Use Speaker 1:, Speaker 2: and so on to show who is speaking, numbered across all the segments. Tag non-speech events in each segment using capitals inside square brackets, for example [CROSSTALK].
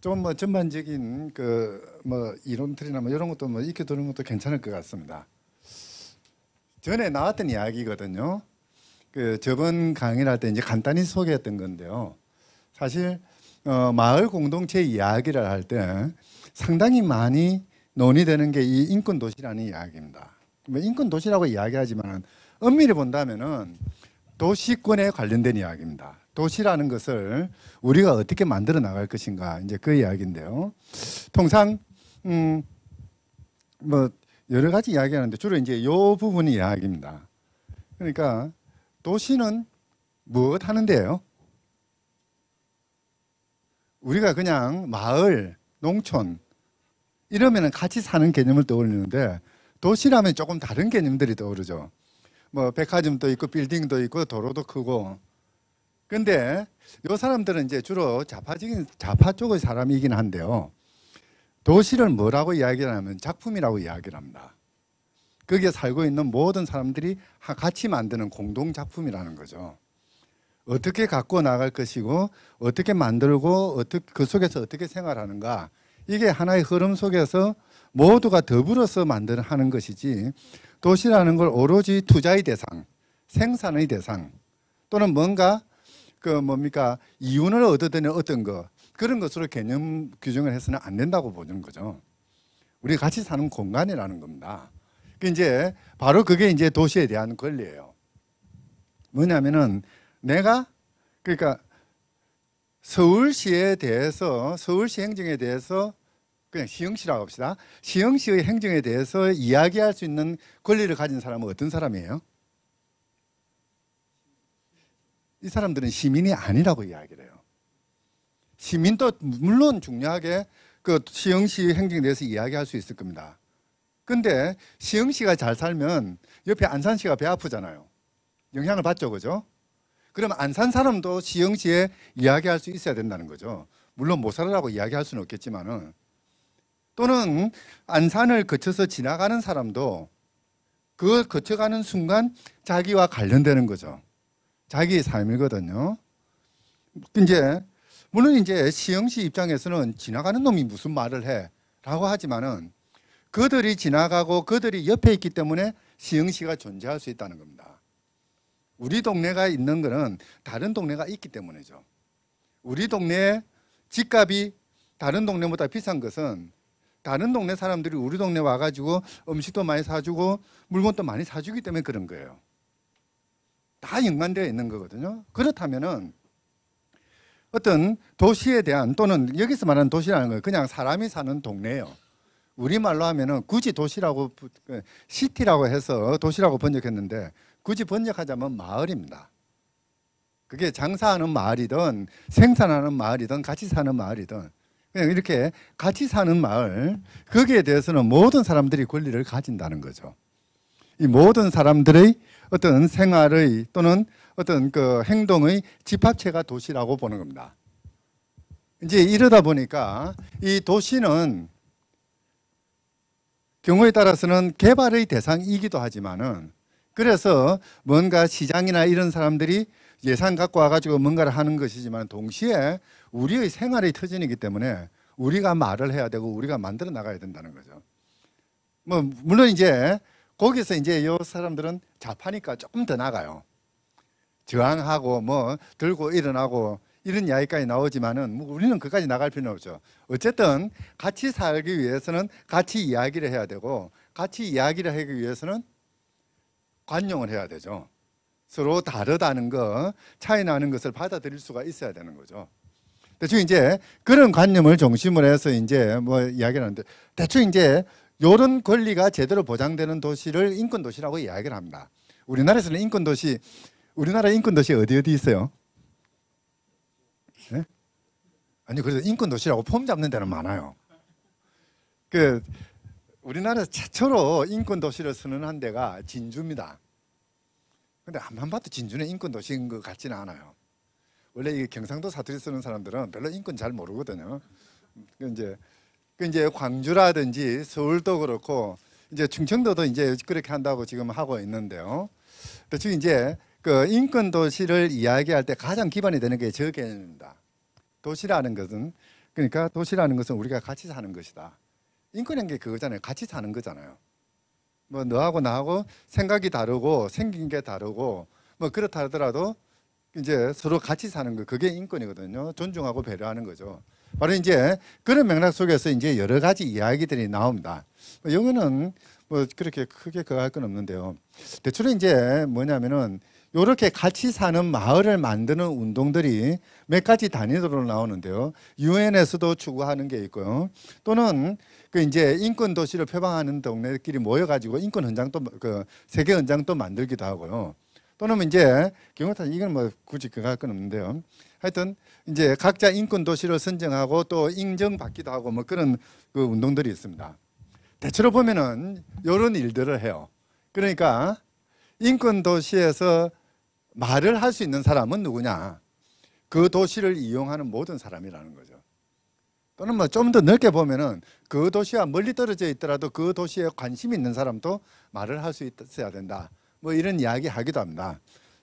Speaker 1: 좀뭐 전반적인 그 뭐 이론들이나 뭐 이런 것도 뭐 익혀두는 것도 괜찮을 것 같습니다. 전에 나왔던 이야기거든요. 그 저번 강의를 할 때 이제 간단히 소개했던 건데요. 사실 어 마을 공동체 이야기를 할 때 상당히 많이 논의되는 게 이 인권 도시라는 이야기입니다. 뭐 인권 도시라고 이야기하지만 엄밀히 본다면은 도시권에 관련된 이야기입니다. 도시라는 것을 우리가 어떻게 만들어 나갈 것인가 이제 그 이야기인데요. 통상 음뭐 여러 가지 이야기하는데 주로 이제 요 부분이 이야기입니다. 그러니까 도시는 무엇 하는데요? 우리가 그냥 마을, 농촌 이러면은 같이 사는 개념을 떠올리는데 도시라면 조금 다른 개념들이 떠오르죠. 뭐 백화점도 있고 빌딩도 있고 도로도 크고 근데 요 사람들은 이제 주로 자파적인자파 쪽의 사람이긴 한데요. 도시를 뭐라고 이야기하냐면 작품이라고 이야기를 합니다. 거기에 살고 있는 모든 사람들이 같이 만드는 공동 작품이라는 거죠. 어떻게 갖고 나갈 것이고 어떻게 만들고 어떻게 그 속에서 어떻게 생활하는가 이게 하나의 흐름 속에서 모두가 더불어서 만드는 하는 것이지 도시라는 걸 오로지 투자의 대상, 생산의 대상 또는 뭔가 그 뭡니까 이윤을 얻어내는 어떤 거 그런 것으로 개념 규정을 해서는 안 된다고 보는 거죠. 우리 같이 사는 공간이라는 겁니다. 그 이제 바로 그게 이제 도시에 대한 권리예요. 뭐냐면은 내가 그러니까 서울시에 대해서 서울시 행정에 대해서 그냥 시흥시라고 합시다. 시흥시의 행정에 대해서 이야기할 수 있는 권리를 가진 사람은 어떤 사람이에요? 이 사람들은 시민이 아니라고 이야기를 해요. 시민도 물론 중요하게 그 시흥시 행정에 대해서 이야기할 수 있을 겁니다. 근데 시흥시가 잘 살면 옆에 안산시가 배 아프잖아요. 영향을 받죠, 그죠? 그럼 안산 사람도 시흥시에 이야기할 수 있어야 된다는 거죠. 물론 못 살아라고 이야기할 수는 없겠지만은 또는 안산을 거쳐서 지나가는 사람도 그걸 거쳐가는 순간 자기와 관련되는 거죠. 자기 삶이거든요. 이제 물론 이제 시영씨 입장에서는 지나가는 놈이 무슨 말을 해라고 하지만은 그들이 지나가고 그들이 옆에 있기 때문에 시영씨가 존재할 수 있다는 겁니다. 우리 동네가 있는 거는 다른 동네가 있기 때문이죠. 우리 동네 집값이 다른 동네보다 비싼 것은 다른 동네 사람들이 우리 동네 와가지고 음식도 많이 사주고 물건도 많이 사주기 때문에 그런 거예요. 다 연관되어 있는 거거든요. 그렇다면은 어떤 도시에 대한 또는 여기서 말하는 도시라는 건 그냥 사람이 사는 동네예요. 우리말로 하면은 굳이 도시라고 그 시티라고 해서 도시라고 번역했는데 굳이 번역하자면 마을입니다. 그게 장사하는 마을이든 생산하는 마을이든 같이 사는 마을이든 그냥 이렇게 같이 사는 마을 거기에 대해서는 모든 사람들이 권리를 가진다는 거죠. 이 모든 사람들의 어떤 생활의 또는 어떤 그 행동의 집합체가 도시라고 보는 겁니다. 이제 이러다 보니까 이 도시는 경우에 따라서는 개발의 대상이기도 하지만은 그래서 뭔가 시장이나 이런 사람들이 예산 갖고 와가지고 뭔가를 하는 것이지만 동시에 우리의 생활의 터전이기 때문에 우리가 말을 해야 되고 우리가 만들어 나가야 된다는 거죠. 뭐 물론 이제 거기서 이제 요 사람들은 자파니까 조금 더 나가요. 저항하고 뭐 들고 일어나고 이런 이야기까지 나오지만은 뭐 우리는 그까지 나갈 필요는 없죠. 어쨌든 같이 살기 위해서는 같이 이야기를 해야 되고 같이 이야기를 하기 위해서는 관용을 해야 되죠. 서로 다르다는 것, 차이 나는 것을 받아들일 수가 있어야 되는 거죠. 대충 이제 그런 관념을 중심으로 해서 이제 뭐 이야기를 하는데 대충 이제 이런 권리가 제대로 보장되는 도시를 인권 도시라고 이야기를 합니다. 우리나라에서는 인권 도시 우리나라 인권 도시 어디 어디 있어요? 네? 아니 그래서 인권 도시라고 폼 잡는 데는 많아요. 그 우리나라 최초로 인권 도시를 선언한 데가 진주입니다. 근데 안만 봐도 진주는 인권 도시인 것 같지는 않아요. 원래 이 경상도 사투리 쓰는 사람들은 별로 인권 잘 모르거든요. 이제 그 이제 광주라든지 서울도 그렇고 이제 충청도도 이제 그렇게 한다고 지금 하고 있는데요. 그충 그렇죠. 이제 그 인권 도시를 이야기할 때 가장 기반이 되는 게 저 개념입니다. 도시라는 것은 그러니까 도시라는 것은 우리가 같이 사는 것이다. 인권이라게 그거잖아요. 같이 사는 거잖아요. 뭐 너하고 나하고 생각이 다르고 생긴 게 다르고 뭐 그렇다 하더라도 이제 서로 같이 사는 거 그게 인권이거든요. 존중하고 배려하는 거죠. 바로 이제 그런 맥락 속에서 이제 여러 가지 이야기들이 나옵니다. 영어는 뭐, 뭐 그렇게 크게 그 할 건 없는데요. 대출은 이제 뭐냐면은 요렇게 같이 사는 마을을 만드는 운동들이 몇 가지 단위로 나오는데요. 유엔에서도 추구하는 게 있고요. 또는 그 이제 인권 도시를 표방하는 동네끼리 모여가지고 인권 현장도 그 세계 현장도 만들기도 하고요. 또는 이제 경우탄 이건 뭐 굳이 그 할 건 없는데요. 하여튼 이제 각자 인권 도시를 선정하고 또 인정받기도 하고 뭐 그런 그 운동들이 있습니다. 대체로 보면은 이런 일들을 해요. 그러니까 인권 도시에서 말을 할 수 있는 사람은 누구냐? 그 도시를 이용하는 모든 사람이라는 거죠. 또는 뭐 좀 더 넓게 보면은 그 도시와 멀리 떨어져 있더라도 그 도시에 관심 이 있는 사람도 말을 할 수 있어야 된다. 뭐 이런 이야기 하기도 합니다.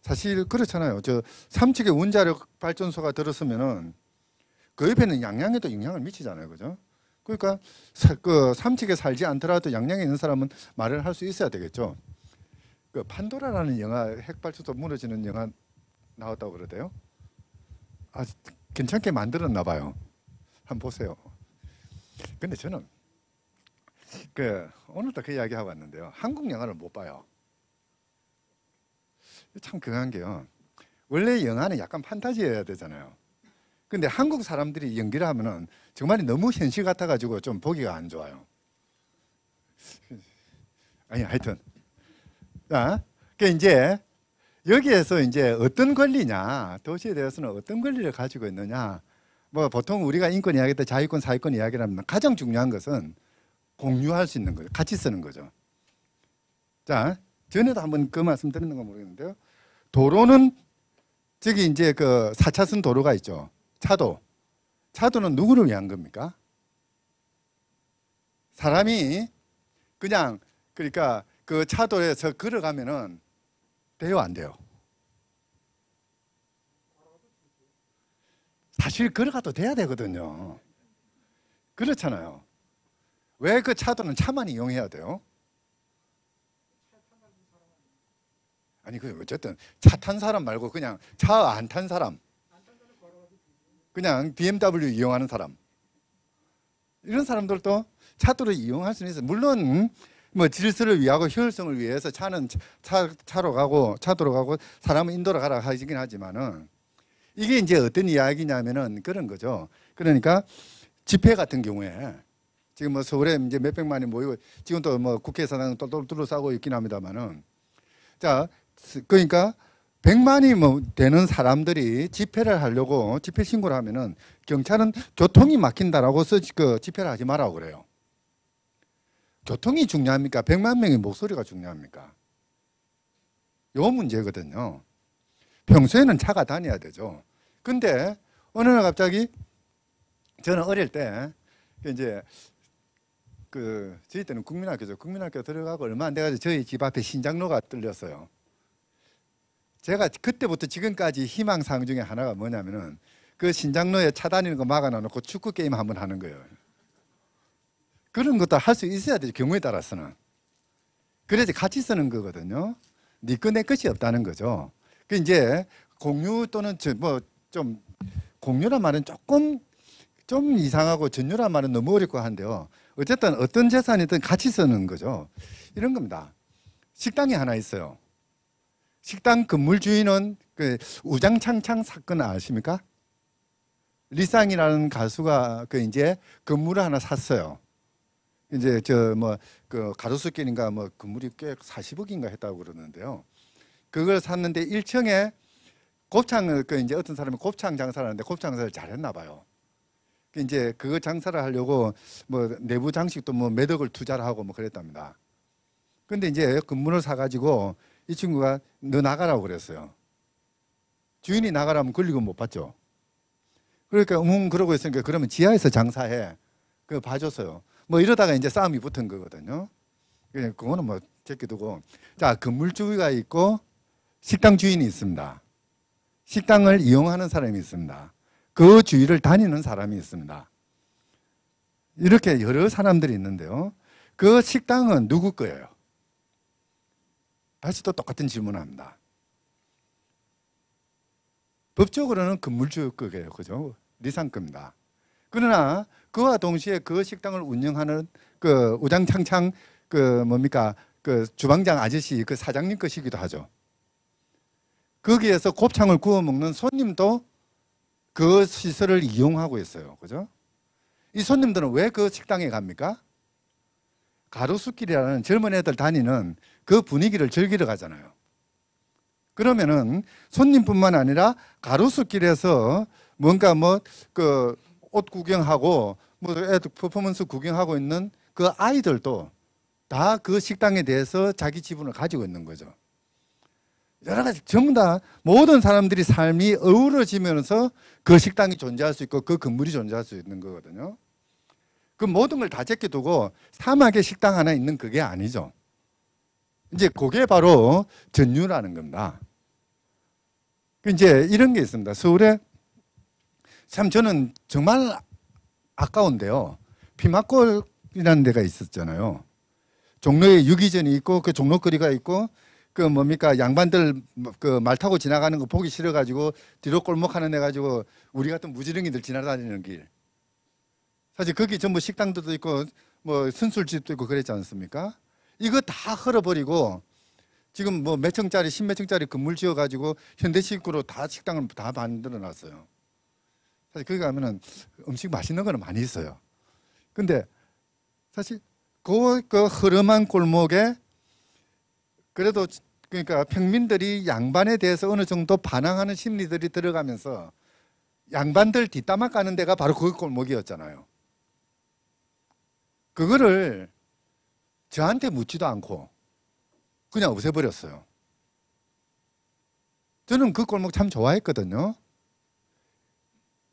Speaker 1: 사실 그렇잖아요. 저삼척의 원자력 발전소가 들었으면은 그 옆에는 양양에도 영향을 미치잖아요. 그죠? 그러니까 그 삼척에 살지 않더라도 양양에 있는 사람은 말을 할 수 있어야 되겠죠. 그 판도라라는 영화 핵발전소 무너지는 영화 나왔다고 그러대요. 아 괜찮게 만들었나 봐요. 한번 보세요. 근데 저는 그 오늘도 그 이야기 하고 왔는데요. 한국 영화를 못 봐요. 참 그한 게요. 원래 영화는 약간 판타지여야 되잖아요. 근데 한국 사람들이 연기를 하면은 정말 너무 현실 같아가지고 좀 보기가 안 좋아요. 아니 하여튼 자, 아, 그 이제 여기에서 이제 어떤 권리냐 도시에 대해서는 어떤 권리를 가지고 있느냐 뭐 보통 우리가 인권 이야기 때 자유권 사유권 이야기를 하면 가장 중요한 것은 공유할 수 있는 거죠 같이 쓰는 거죠 자 전에도 한번 그 말씀 드렸는 거 모르겠는데요 도로는 저기 이제 그 4차선 도로가 있죠. 차도. 차도는 누구를 위한 겁니까? 사람이 그냥 그러니까 그 차도에서 걸어가면은 돼요 안 돼요? 사실 걸어가도 돼야 되거든요. 그렇잖아요. 왜 그 차도는 차만 이용해야 돼요? 아니 그 어쨌든 차 탄 사람 말고 그냥 차 안 탄 사람 그냥 BMW 이용하는 사람 이런 사람들도 차도를 이용할 수는 있어요 물론 음? 뭐 질서를 위하고 효율성을 위해서 차는 차, 차로 가고 차도로 가고 사람은 인도로 가라 하긴 시 하지만은 이게 이제 어떤 이야기냐면은 그런 거죠 그러니까 집회 같은 경우에 지금 뭐 서울에 이제 몇백만이 모이고 지금 또 뭐 국회의사당 똘똘 둘러싸고 있긴 합니다만은 자 그러니까 100만이 뭐 되는 사람들이 집회를 하려고 집회 신고를 하면은 경찰은 교통이 막힌다라고 서그 집회를 하지 말라고 그래요. 교통이 중요합니까? 100만 명의 목소리가 중요합니까? 요 문제거든요. 평소에는 차가 다녀야 되죠. 근데 어느 날 갑자기 저는 어릴 때 이제 그 저희 때는 국민학교죠. 국민학교 들어가고 얼마 안 돼가지고 저희 집 앞에 신장로가 뚫렸어요. 제가 그때부터 지금까지 희망사항 중에 하나가 뭐냐면은 그 신장로에 차 다니는 거 막아놔놓고 축구 게임 한번 하는 거예요. 그런 것도 할 수 있어야 되죠. 경우에 따라서는. 그래서 같이 쓰는 거거든요. 니꺼내 네 것이 없다는 거죠. 그 이제 공유 또는 뭐 좀 공유란 말은 조금 좀 이상하고 전유란 말은 너무 어렵고 한데요. 어쨌든 어떤 재산이든 같이 쓰는 거죠. 이런 겁니다. 식당이 하나 있어요. 식당 건물주인은 그 우장창창 사건 아십니까? 리쌍이라는 가수가 그 이제 건물을 하나 샀어요. 이제 저뭐그 가로수길인가 뭐 건물이 꽤 40억인가 했다고 그러는데요. 그걸 샀는데 1층에 곱창을 그 이제 어떤 사람이 곱창 장사를 하는데 곱창 장사를 잘했나 봐요. 그 이제 그거 장사를 하려고 뭐 내부 장식도 뭐 매덕을 투자를 하고 뭐 그랬답니다. 근데 이제 건물을 사가지고 이 친구가 너 나가라고 그랬어요. 주인이 나가라면 걸리고 못 받죠. 그러니까 응 그러고 있으니까 그러면 지하에서 장사해. 그 봐줬어요. 뭐 이러다가 이제 싸움이 붙은 거거든요. 그거는 뭐 제끼두고 자 건물주가 있고 식당 주인이 있습니다. 식당을 이용하는 사람이 있습니다. 그 주위를 다니는 사람이 있습니다. 이렇게 여러 사람들이 있는데요. 그 식당은 누구 거예요? 에스도 똑같은 질문을 합니다. 법적으로는 건물주급이요 그죠? 리상급입니다. 그러나 그와 동시에 그 식당을 운영하는 그 우장창창 그 뭡니까 그 주방장 아저씨 그 사장님 것이기도 하죠. 거기에서 곱창을 구워 먹는 손님도 그 시설을 이용하고 있어요. 그죠? 이 손님들은 왜 그 식당에 갑니까? 가로수길이라는 젊은 애들 다니는 그 분위기를 즐기러 가잖아요. 그러면은 손님뿐만 아니라 가로수길에서 뭔가 뭐 그 옷 구경하고 뭐애 퍼포먼스 구경하고 있는 그 아이들도 다 그 식당에 대해서 자기 지분을 가지고 있는 거죠. 여러 가지 전부 다 모든 사람들이 삶이 어우러지면서 그 식당이 존재할 수 있고 그 건물이 존재할 수 있는 거거든요. 그 모든 걸 다 제껴두고 사막에 식당 하나 있는 그게 아니죠. 이제 그게 바로 전유라는 겁니다. 그 이제 이런 게 있습니다. 서울에 참 저는 정말 아까운데요. 피막골이라는 데가 있었잖아요. 종로에 유기전이 있고 그 종로거리가 있고 그 뭡니까 양반들 뭐 그말 타고 지나가는 거 보기 싫어가지고 뒤로 골목하는 애 가지고 우리 같은 무지렁이들 지나다니는 길. 사실 거기 전부 식당들도 있고 뭐순술집도 있고 그랬지 않습니까? 이거 다 헐어버리고 지금 뭐 몇 층짜리 십 몇 층짜리 건물 지어가지고 현대식으로 다 식당을 다 만들어놨어요. 사실 거기 가면은 음식 맛있는 거는 많이 있어요. 근데 사실 그, 그 흐름한 골목에 그래도 그러니까 평민들이 양반에 대해서 어느 정도 반항하는 심리들이 들어가면서 양반들 뒷담화 까는 데가 바로 그 골목이었잖아요. 그거를 저한테 묻지도 않고 그냥 없애버렸어요. 저는 그 골목 참 좋아했거든요.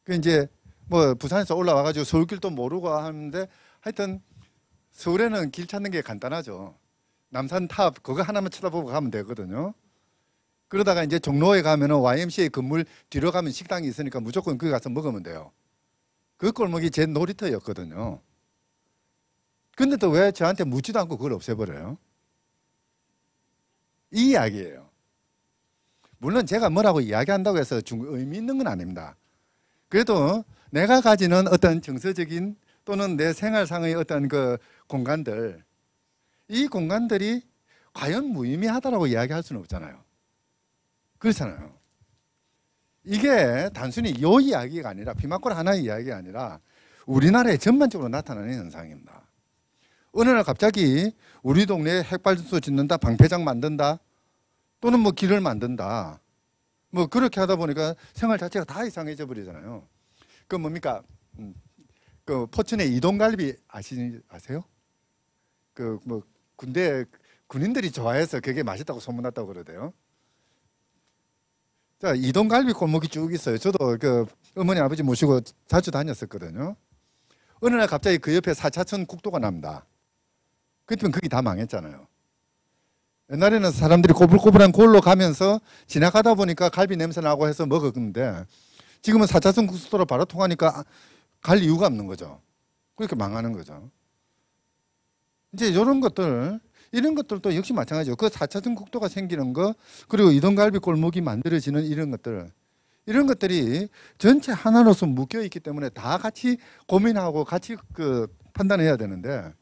Speaker 1: 그 이제 뭐 부산에서 올라와가지고 서울길도 모르고 하는데 하여튼 서울에는 길 찾는 게 간단하죠. 남산탑 그거 하나만 쳐다보고 가면 되거든요. 그러다가 이제 종로에 가면은 YMCA 건물 뒤로 가면 식당이 있으니까 무조건 거기 가서 먹으면 돼요. 그 골목이 제 놀이터였거든요. 근데 또 왜 저한테 묻지도 않고 그걸 없애버려요? 이 이야기예요. 물론 제가 뭐라고 이야기한다고 해서 의미 있는 건 아닙니다. 그래도 내가 가지는 어떤 정서적인 또는 내 생활상의 어떤 그 공간들 이 공간들이 과연 무의미하다라고 이야기할 수는 없잖아요. 그렇잖아요. 이게 단순히 요 이야기가 아니라 피막골 하나의 이야기가 아니라 우리나라에 전반적으로 나타나는 현상입니다. 어느 날 갑자기 우리 동네에 핵발전소 짓는다, 방패장 만든다, 또는 뭐 길을 만든다. 뭐 그렇게 하다 보니까 생활 자체가 다 이상해져 버리잖아요. 그 뭡니까? 음, 그 포천의 이동갈비 아시, 아세요? 그 뭐 군대 군인들이 좋아해서 그게 맛있다고 소문났다고 그러대요. 자, 이동갈비 골목이 쭉 있어요. 저도 그 어머니 아버지 모시고 자주 다녔었거든요. 어느 날 갑자기 그 옆에 사차천 국도가 납니다. 그때면 그게 다 망했잖아요. 옛날에는 사람들이 꼬불꼬불한 골로 가면서 지나가다 보니까 갈비 냄새 나고 해서 먹었는데 지금은 4차선 국수도로 바로 통하니까 갈 이유가 없는 거죠. 그렇게 망하는 거죠. 이제 이런 것들, 이런 것들도 역시 마찬가지죠. 그 4차선 국도가 생기는 거, 그리고 이동갈비 골목이 만들어지는 이런 것들, 이런 것들이 전체 하나로서 묶여 있기 때문에 다 같이 고민하고 같이 그 판단해야 되는데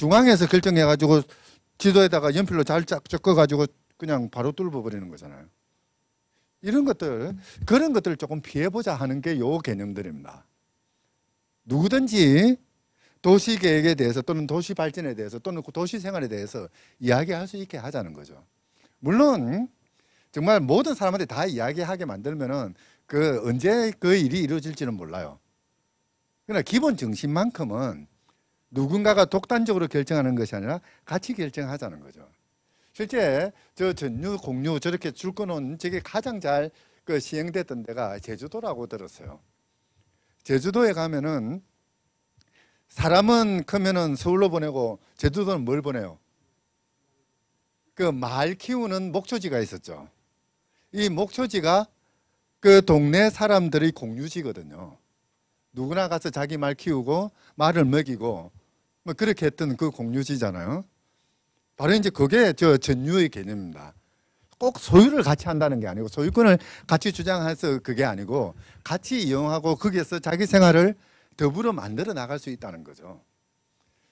Speaker 1: 중앙에서 결정해가지고 지도에다가 연필로 잘 적어가지고 그냥 바로 뚫어버리는 거잖아요. 이런 것들, 그런 것들을 조금 피해보자 하는 게 요 개념들입니다. 누구든지 도시계획에 대해서 또는 도시 발전에 대해서 또는 도시 생활에 대해서 이야기할 수 있게 하자는 거죠. 물론 정말 모든 사람한테 다 이야기하게 만들면은 그 언제 그 일이 이루어질지는 몰라요. 그러나 기본 정신만큼은 누군가가 독단적으로 결정하는 것이 아니라 같이 결정하자는 거죠. 실제 저 전유 공유 저렇게 줄거놓은 저게 가장 잘 그 시행됐던 데가 제주도라고 들었어요. 제주도에 가면은 사람은 크면은 서울로 보내고 제주도는 뭘 보내요? 그 말 키우는 목초지가 있었죠. 이 목초지가 그 동네 사람들의 공유지거든요. 누구나 가서 자기 말 키우고 말을 먹이고 뭐 그렇게 했던 그 공유지잖아요. 바로 이제 그게 저 전유의 개념입니다. 꼭 소유를 같이 한다는 게 아니고 소유권을 같이 주장해서 그게 아니고 같이 이용하고 거기에서 자기 생활을 더불어 만들어 나갈 수 있다는 거죠.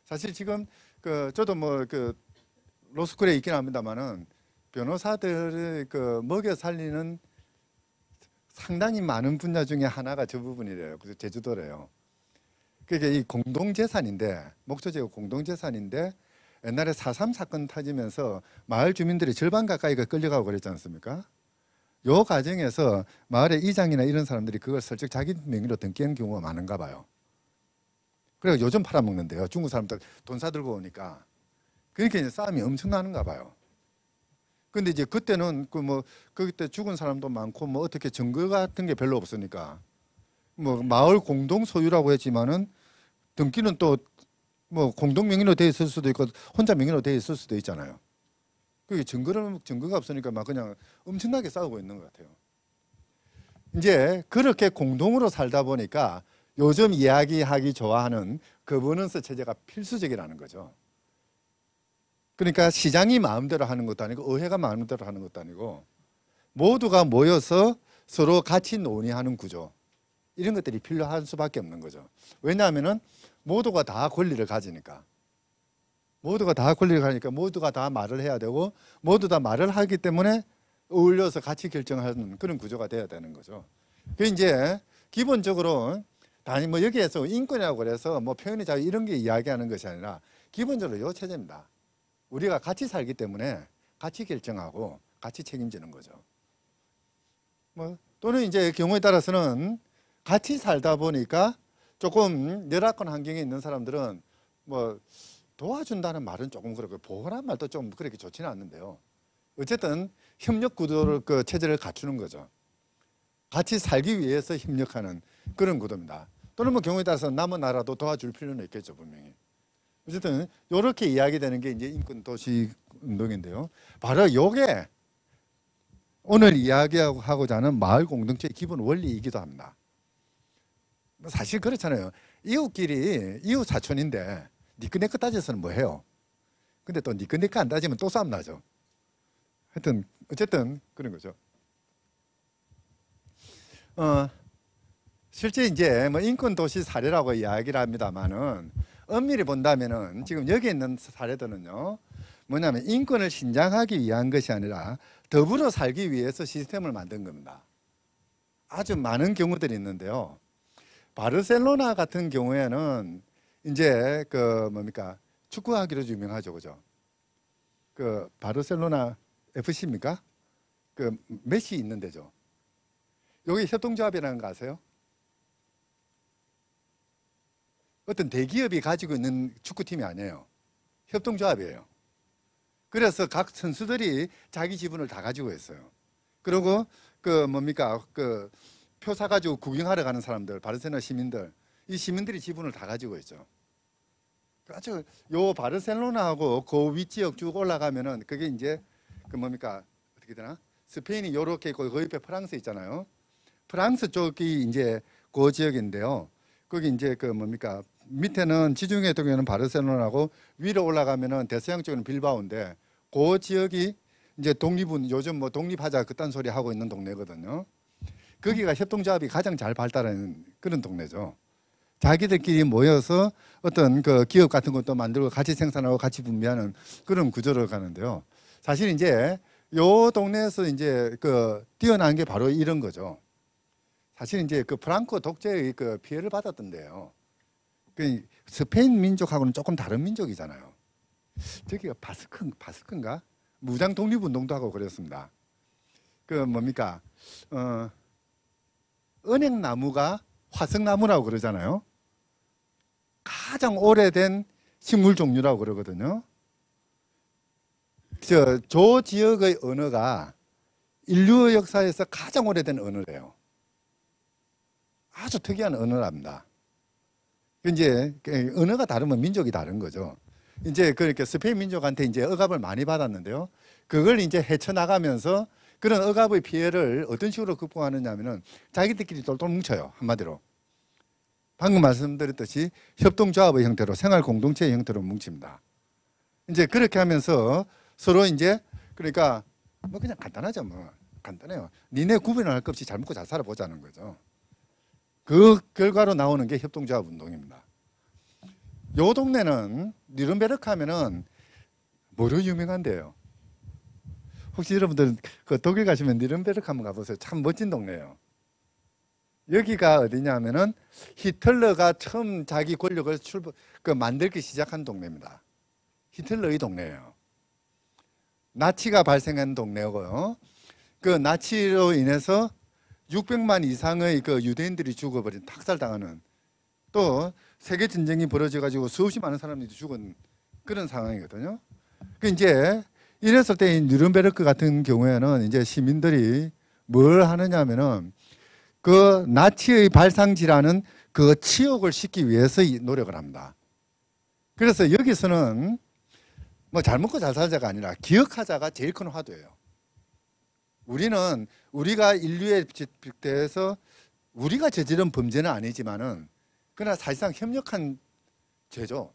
Speaker 1: 사실 지금 그 저도 뭐 그 로스쿨에 있긴 합니다만은 변호사들을 그 먹여 살리는 상당히 많은 분야 중에 하나가 저 부분이래요. 그래서 제주도래요. 그게 이 공동재산인데 목초제가 공동재산인데 옛날에 4.3 사건 터지면서 마을 주민들이 절반 가까이가 끌려가고 그랬지 않습니까? 요 과정에서 마을의 이장이나 이런 사람들이 그걸 설직 자기 명의로 등기한 경우가 많은가 봐요. 그리고 요즘 팔아먹는데요. 중국 사람들 돈 사들고 오니까. 그러니까 이제 싸움이 엄청나는가 봐요. 근데 이제 그때는 그 뭐 그때 죽은 사람도 많고 뭐 어떻게 증거 같은 게 별로 없으니까 뭐 마을 공동 소유라고 했지만은 등기는 또 뭐 공동 명의로 돼 있을 수도 있고 혼자 명의로 돼 있을 수도 있잖아요. 그게 증거는 증거가 없으니까 막 그냥 엄청나게 싸우고 있는 것 같아요. 이제 그렇게 공동으로 살다 보니까 요즘 이야기하기 좋아하는 거버넌스 체제가 필수적이라는 거죠. 그러니까 시장이 마음대로 하는 것도 아니고 의회가 마음대로 하는 것도 아니고 모두가 모여서 서로 같이 논의하는 구조. 이런 것들이 필요할 수밖에 없는 거죠. 왜냐하면은 모두가 다 권리를 가지니까. 모두가 다 권리를 가니까 지 모두가 다 말을 해야 되고 모두 다 말을 하기 때문에 어울려서 같이 결정하는 그런 구조가 돼야 되는 거죠. 그 이제 기본적으로 아니 뭐 여기에서 인권이라고 그래서 뭐 표현의 자유 이런 게 이야기하는 것이 아니라 기본적으로 요 체제입니다. 우리가 같이 살기 때문에 같이 결정하고 같이 책임지는 거죠. 뭐 또는 이제 경우에 따라서는 같이 살다 보니까 조금 열악한 환경에 있는 사람들은 뭐 도와준다는 말은 조금 그렇고 보호란 말도 좀 그렇게 좋지는 않는데요. 어쨌든 협력 구도를 그 체제를 갖추는 거죠. 같이 살기 위해서 협력하는 그런 구도입니다. 또는 뭐 경우에 따라서 남은 나라도 도와줄 필요는 있겠죠 분명히. 어쨌든 이렇게 이야기되는 게 이제 인권 도시 운동인데요. 바로 요게 오늘 이야기하고자 하는 마을 공동체의 기본 원리이기도 합니다. 뭐 사실 그렇잖아요. 이웃끼리 이웃 사촌인데 니꺼내꺼 따져서는 뭐 해요? 근데 또 니꺼내꺼 안 따지면 또 싸움 나죠. 하여튼 어쨌든 그런 거죠. 어, 실제 이제 뭐 인권 도시 사례라고 이야기를 합니다만은 엄밀히 본다면은 지금 여기 있는 사례들은요. 뭐냐면 인권을 신장하기 위한 것이 아니라 더불어 살기 위해서 시스템을 만든 겁니다. 아주 많은 경우들이 있는데요. 바르셀로나 같은 경우에는 이제 그 뭡니까 축구하기로 유명하죠, 그죠? 그 바르셀로나 FC입니까? 그 메시 있는 데죠. 여기 협동조합이라는 거 아세요? 어떤 대기업이 가지고 있는 축구팀이 아니에요. 협동조합이에요. 그래서 각 선수들이 자기 지분을 다 가지고 있어요. 그리고 그 뭡니까 그표 사가지고 구경하러 가는 사람들, 바르셀로나 시민들, 이 시민들이 지분을 다 가지고 있죠. 아주 요 바르셀로나하고 그 위지역 쭉 올라가면은 그게 이제 그 뭡니까 어떻게 되나 스페인이 요렇게 있고 그 옆에 프랑스 있잖아요. 프랑스 쪽이 이제 그 지역인데요. 거기 이제 그 뭡니까 밑에는 지중해 쪽에는 바르셀로나고 위로 올라가면은 대서양 쪽에는 빌바오인데 그 지역이 이제 독립은 요즘 뭐 독립하자 그딴 소리 하고 있는 동네거든요. 거기가 협동조합이 가장 잘 발달한 그런 동네죠. 자기들끼리 모여서 어떤 그 기업 같은 것도 만들고 같이 생산하고 같이 분배하는 그런 구조를 가는데요. 사실 이제 요 동네에서 이제 그 뛰어난 게 바로 이런 거죠. 사실 이제 그 프랑코 독재의 그 피해를 받았던데요. 그 스페인 민족하고는 조금 다른 민족이잖아요. 저기가 바스크 바스크인가 무장 독립 운동도 하고 그랬습니다. 그 뭡니까 어. 은행나무가 화석나무라고 그러잖아요. 가장 오래된 식물 종류라고 그러거든요. 저, 저 지역의 언어가 인류 역사에서 가장 오래된 언어래요. 아주 특이한 언어랍니다. 이제 그 언어가 다르면 민족이 다른 거죠. 이제 그렇게 그러니까 스페인 민족한테 이제 억압을 많이 받았는데요. 그걸 이제 헤쳐나가면서 그런 억압의 피해를 어떤 식으로 극복하느냐 하면은 자기들끼리 똘똘 뭉쳐요. 한마디로. 방금 말씀드렸듯이 협동조합의 형태로 생활 공동체의 형태로 뭉칩니다. 이제 그렇게 하면서 서로 이제 그러니까 뭐 그냥 간단하죠 뭐 간단해요. 니네 구분을 할것 없이 잘 먹고 잘 살아보자는 거죠. 그 결과로 나오는 게 협동조합 운동입니다. 요 동네는 니른베르크 하면은 뭐로 유명한데요. 혹시 여러분들그 독일 가시면 니른베르크 한번 가보세요. 참 멋진 동네예요. 여기가 어디냐 면은 히틀러가 처음 자기 권력을 출범, 그 만들기 시작한 동네입니다. 히틀러의 동네예요. 나치가 발생한 동네고요. 그 나치로 인해서 600만 이상의 그 유대인들이 죽어버린 탁살당하는 또 세계 전쟁이 벌어져 가지고 수없이 많은 사람들이 죽은 그런 상황이거든요. 그 이제 이랬을 때이 뉴른베르크 같은 경우에는 이제 시민들이 뭘 하느냐면은 그 나치의 발상지라는 그 치욕을 씻기 위해서 노력을 합니다. 그래서 여기서는 뭐 잘 먹고 잘 살자가 아니라 기억하자가 제일 큰 화두예요. 우리는 우리가 인류에 대해서 우리가 저지른 범죄는 아니지만은 그러나 사실상 협력한 죄죠.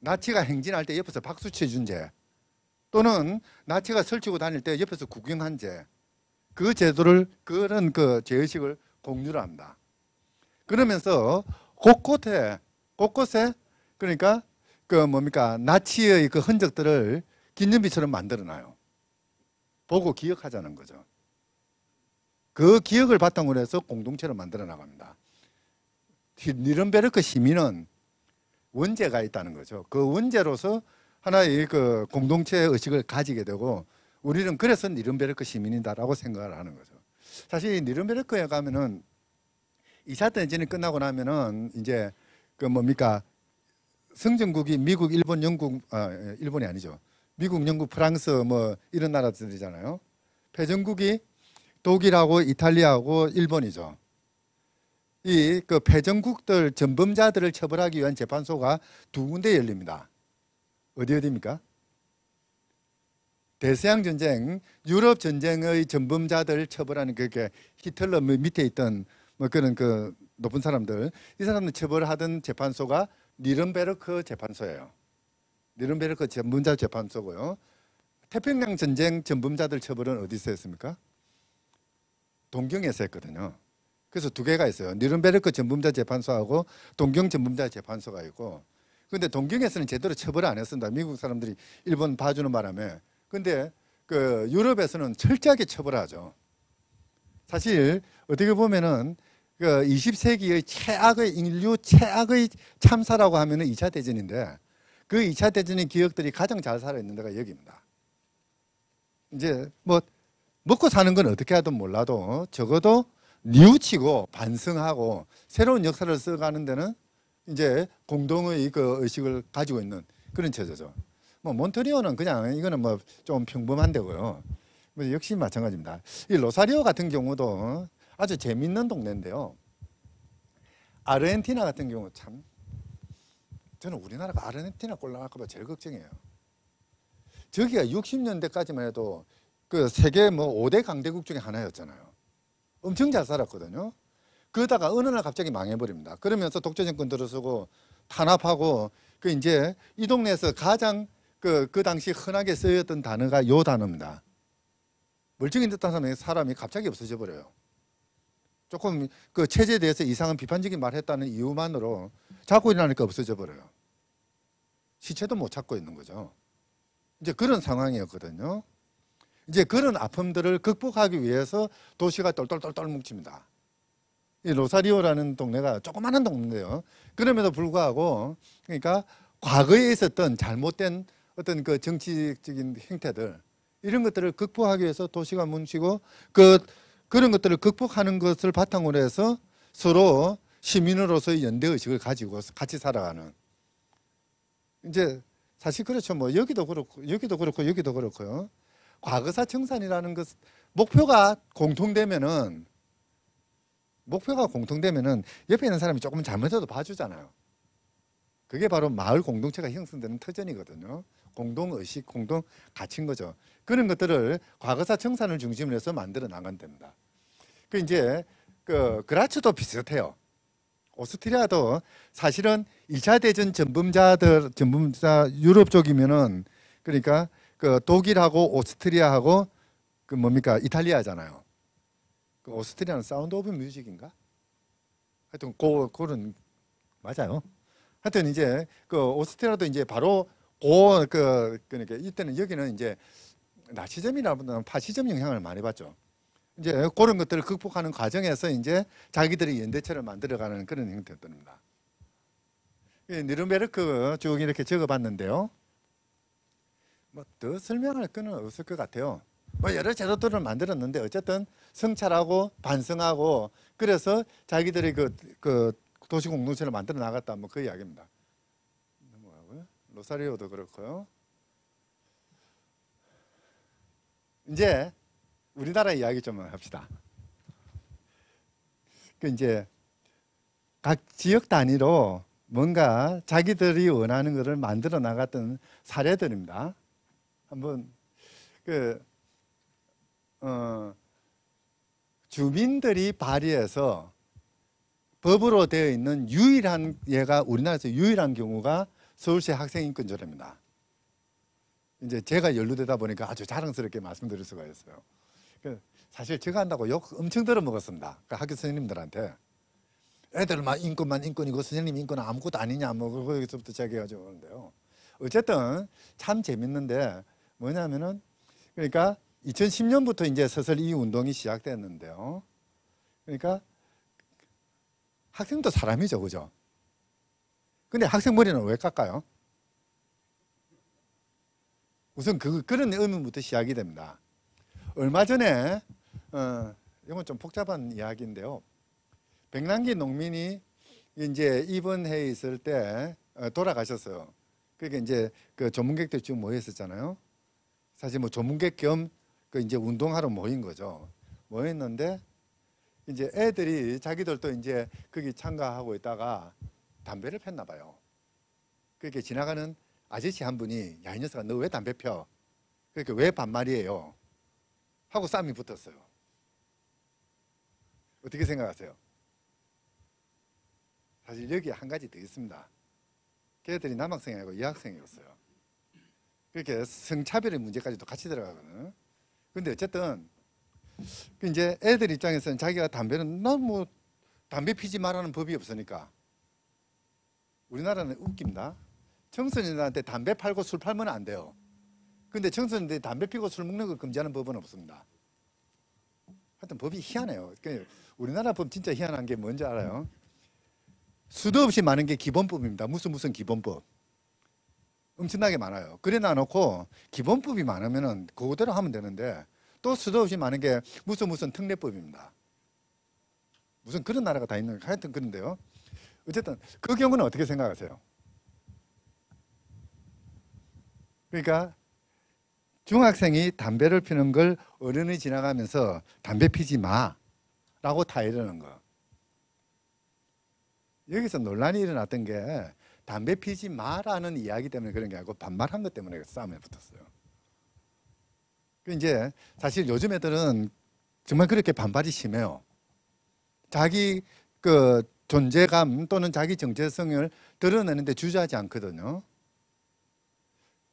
Speaker 1: 나치가 행진할 때 옆에서 박수 쳐준 죄. 또는 나치가 설치고 다닐 때 옆에서 구경한 죄. 그 제도를 그런 그 죄의식을 공유를 합니다. 그러면서 곳곳에 곳곳에 그러니까 그 뭡니까 나치의 그 흔적들을 기념비처럼 만들어놔요. 보고 기억하자는 거죠. 그 기억을 바탕으로 해서 공동체를 만들어 나갑니다. 니른베르크 시민은 원죄가 있다는 거죠. 그 원죄로서 하나의 그 공동체의 의식을 가지게 되고 우리는 그래서 니른베르크 시민이다라고 생각을 하는 거죠. 사실 니른베르크에 가면은 2차 대전이 끝나고 나면은 이제 그 뭡니까 승전국이 미국, 일본, 영국, 아, 예, 일본이 아니죠. 미국, 영국, 프랑스 뭐 이런 나라들이잖아요. 패전국이 독일하고 이탈리아하고 일본이죠. 이 그 패전국들 전범자들을 처벌하기 위한 재판소가 두 군데 열립니다. 어디 어디입니까? 대서양 전쟁, 유럽 전쟁의 전범자들 처벌하는 그게 히틀러 밑에 있던 뭐 그런 그 높은 사람들 이 사람들 처벌하던 재판소가 니른베르크 재판소예요. 니른베르크 전범자 재판소고요. 태평양 전쟁 전범자들 처벌은 어디서 했습니까? 동경에서 했거든요. 그래서 두 개가 있어요. 니른베르크 전범자 재판소하고 동경 전범자 재판소가 있고 근데 동경에서는 제대로 처벌 을안 했습니다. 미국 사람들이 일본 봐주는 바람에. 근데 그 유럽에서는 철저하게 처벌하죠. 사실 어떻게 보면은 그 20세기의 최악의 인류 최악의 참사라고 하면은 2차 대전인데 그 2차 대전의 기억들이 가장 잘 살아있는 데가 여기입니다. 이제 뭐 먹고 사는 건 어떻게 하든 몰라도 적어도 뉘우치고 반성하고 새로운 역사를 써가는 데는 이제 공동의 그 의식을 가지고 있는 그런 체제죠. 뭐 몬트리오는 그냥 이거는 뭐 좀 평범한데고요. 뭐 역시 마찬가지입니다. 이 로사리오 같은 경우도 아주 재밌는 동네인데요. 아르헨티나 같은 경우 참 저는 우리나라가 아르헨티나 꼴랑할까봐 제일 걱정이에요. 저기가 60년대까지만 해도 그 세계 뭐 5대 강대국 중에 하나였잖아요. 엄청 잘 살았거든요. 그러다가 어느 날 갑자기 망해버립니다. 그러면서 독재 정권 들어서고 탄압하고 그 이제 이 동네에서 가장 그, 그 당시 흔하게 쓰였던 단어가 요 단어입니다. 멀쩡히 듯한 사람이, 사람이 갑자기 없어져 버려요. 조금 그 체제에 대해서 이상한 비판적인 말을 했다는 이유만으로 자꾸 일어나니까 없어져 버려요. 시체도 못 찾고 있는 거죠. 이제 그런 상황이었거든요. 이제 그런 아픔들을 극복하기 위해서 도시가 똘똘똘똘 뭉칩니다. 이 로사리오라는 동네가 조그마한 동네예요. 그럼에도 불구하고 그러니까 과거에 있었던 잘못된 어떤 그 정치적인 행태들 이런 것들을 극복하기 위해서 도시가 뭉치고 그 그런 것들을 극복하는 것을 바탕으로 해서 서로 시민으로서의 연대 의식을 가지고 같이 살아가는 이제 사실 그렇죠 뭐 여기도 그렇고 여기도 그렇고 여기도 그렇고요 과거사 청산이라는 것 목표가 공통되면은 목표가 공통되면은 옆에 있는 사람이 조금 잘못해도 봐주잖아요. 그게 바로 마을 공동체가 형성되는 터전이거든요. 공동 의식, 공동 가치인 거죠. 그런 것들을 과거사 청산을 중심으로 해서 만들어 나간답니다. 그 이제 그 그라츠도 비슷해요. 오스트리아도 사실은 2차 대전 전범자들 전범자 유럽 쪽이면은 그러니까 그 독일하고 오스트리아하고 그 뭡니까 이탈리아잖아요. 그 오스트리아는 사운드 오브 뮤직인가? 하여튼 고 그런 맞아요. 하여튼 이제 그 오스트리아도 이제 바로 고 그 그러니까 이때는 여기는 이제 나치즘이라보다 파시즘 영향을 많이 받죠. 이제 그런 것들을 극복하는 과정에서 이제 자기들의 연대체를 만들어가는 그런 형태였답니다. 예, 니른메르크쭉 이렇게 적어봤는데요. 뭐 더 설명할 거는 없을 것 같아요. 뭐 여러 제도들을 만들었는데 어쨌든 성찰하고 반성하고 그래서 자기들이 그, 그 도시 공동체를 만들어 나갔다 뭐 그 이야기입니다. 넘어가고요. 로사리오도 그렇고요. 이제 우리나라 이야기 좀 합시다. 그 이제 각 지역 단위로 뭔가 자기들이 원하는 것을 만들어 나갔던 사례들입니다. 한번 그 어, 주민들이 발의해서 법으로 되어 있는 유일한 예가 우리나라에서 유일한 경우가 서울시 학생인권조례입니다. 이제 제가 연루되다 보니까 아주 자랑스럽게 말씀드릴 수가 있어요. 그 사실 제가 한다고 욕 엄청 들어먹었습니다. 그 학교 선생님들한테 애들막 인권만 인권이고 선생님 인권은 아무것도 아니냐 뭐 거기서부터 제기해가지고 그러는데요. 어쨌든 참 재밌는데 뭐냐면은 그러니까 2010년부터 이제 슬슬 이 운동이 시작됐는데요. 그러니까 학생도 사람이죠, 그죠? 근데 학생 머리는 왜 깎아요? 우선 그, 그런 의문부터 시작이 됩니다. 얼마 전에, 어, 이건 좀 복잡한 이야기인데요. 백남기 농민이 이제 입원해 있을 때 어, 돌아가셨어요. 그게 이제 그 전문객들 지금 모여 있었잖아요. 사실 뭐 전문객 겸그 이제 운동하러 모인 거죠. 모였는데 이제 애들이 자기들도 이제 거기 참가하고 있다가 담배를 폈나 봐요. 그렇게 지나가는 아저씨 한 분이 야 이 녀석아 너 왜 담배 펴? 그렇게 왜 반말이에요? 하고 싸움이 붙었어요. 어떻게 생각하세요? 사실 여기 한 가지 더 있습니다. 걔들이 남학생이 아니고 여학생이었어요. 그렇게 성차별의 문제까지도 같이 들어가거든. 요 근데 어쨌든 그 이제 애들 입장에서는 자기가 담배는 너무 뭐 담배 피지 말라는 법이 없으니까 우리나라는 웃깁니다. 청소년들한테 담배 팔고 술 팔면 안 돼요. 근데 청소년들이 담배 피고 술 먹는 걸 금지하는 법은 없습니다. 하여튼 법이 희한해요. 그 우리나라 법 진짜 희한한 게 뭔지 알아요? 수도 없이 많은 게 기본법입니다. 무슨 무슨 기본법. 엄청나게 많아요. 그래놔놓고 기본법이 많으면은 그대로 하면 되는데 또 수도 없이 많은 게 무슨 무슨 특례법입니다. 무슨 그런 나라가 다 있는 하여튼 그런데요. 어쨌든 그 경우는 어떻게 생각하세요? 그러니까 중학생이 담배를 피는 걸 어른이 지나가면서 담배 피지 마라고 다 이러는 거. 여기서 논란이 일어났던 게 담배 피지 마라는 이야기 때문에 그런 게 아니고 반말한 것 때문에 싸움에 붙었어요. 그 이제 사실 요즘 애들은 정말 그렇게 반발이 심해요. 자기 그 존재감 또는 자기 정체성을 드러내는데 주저하지 않거든요.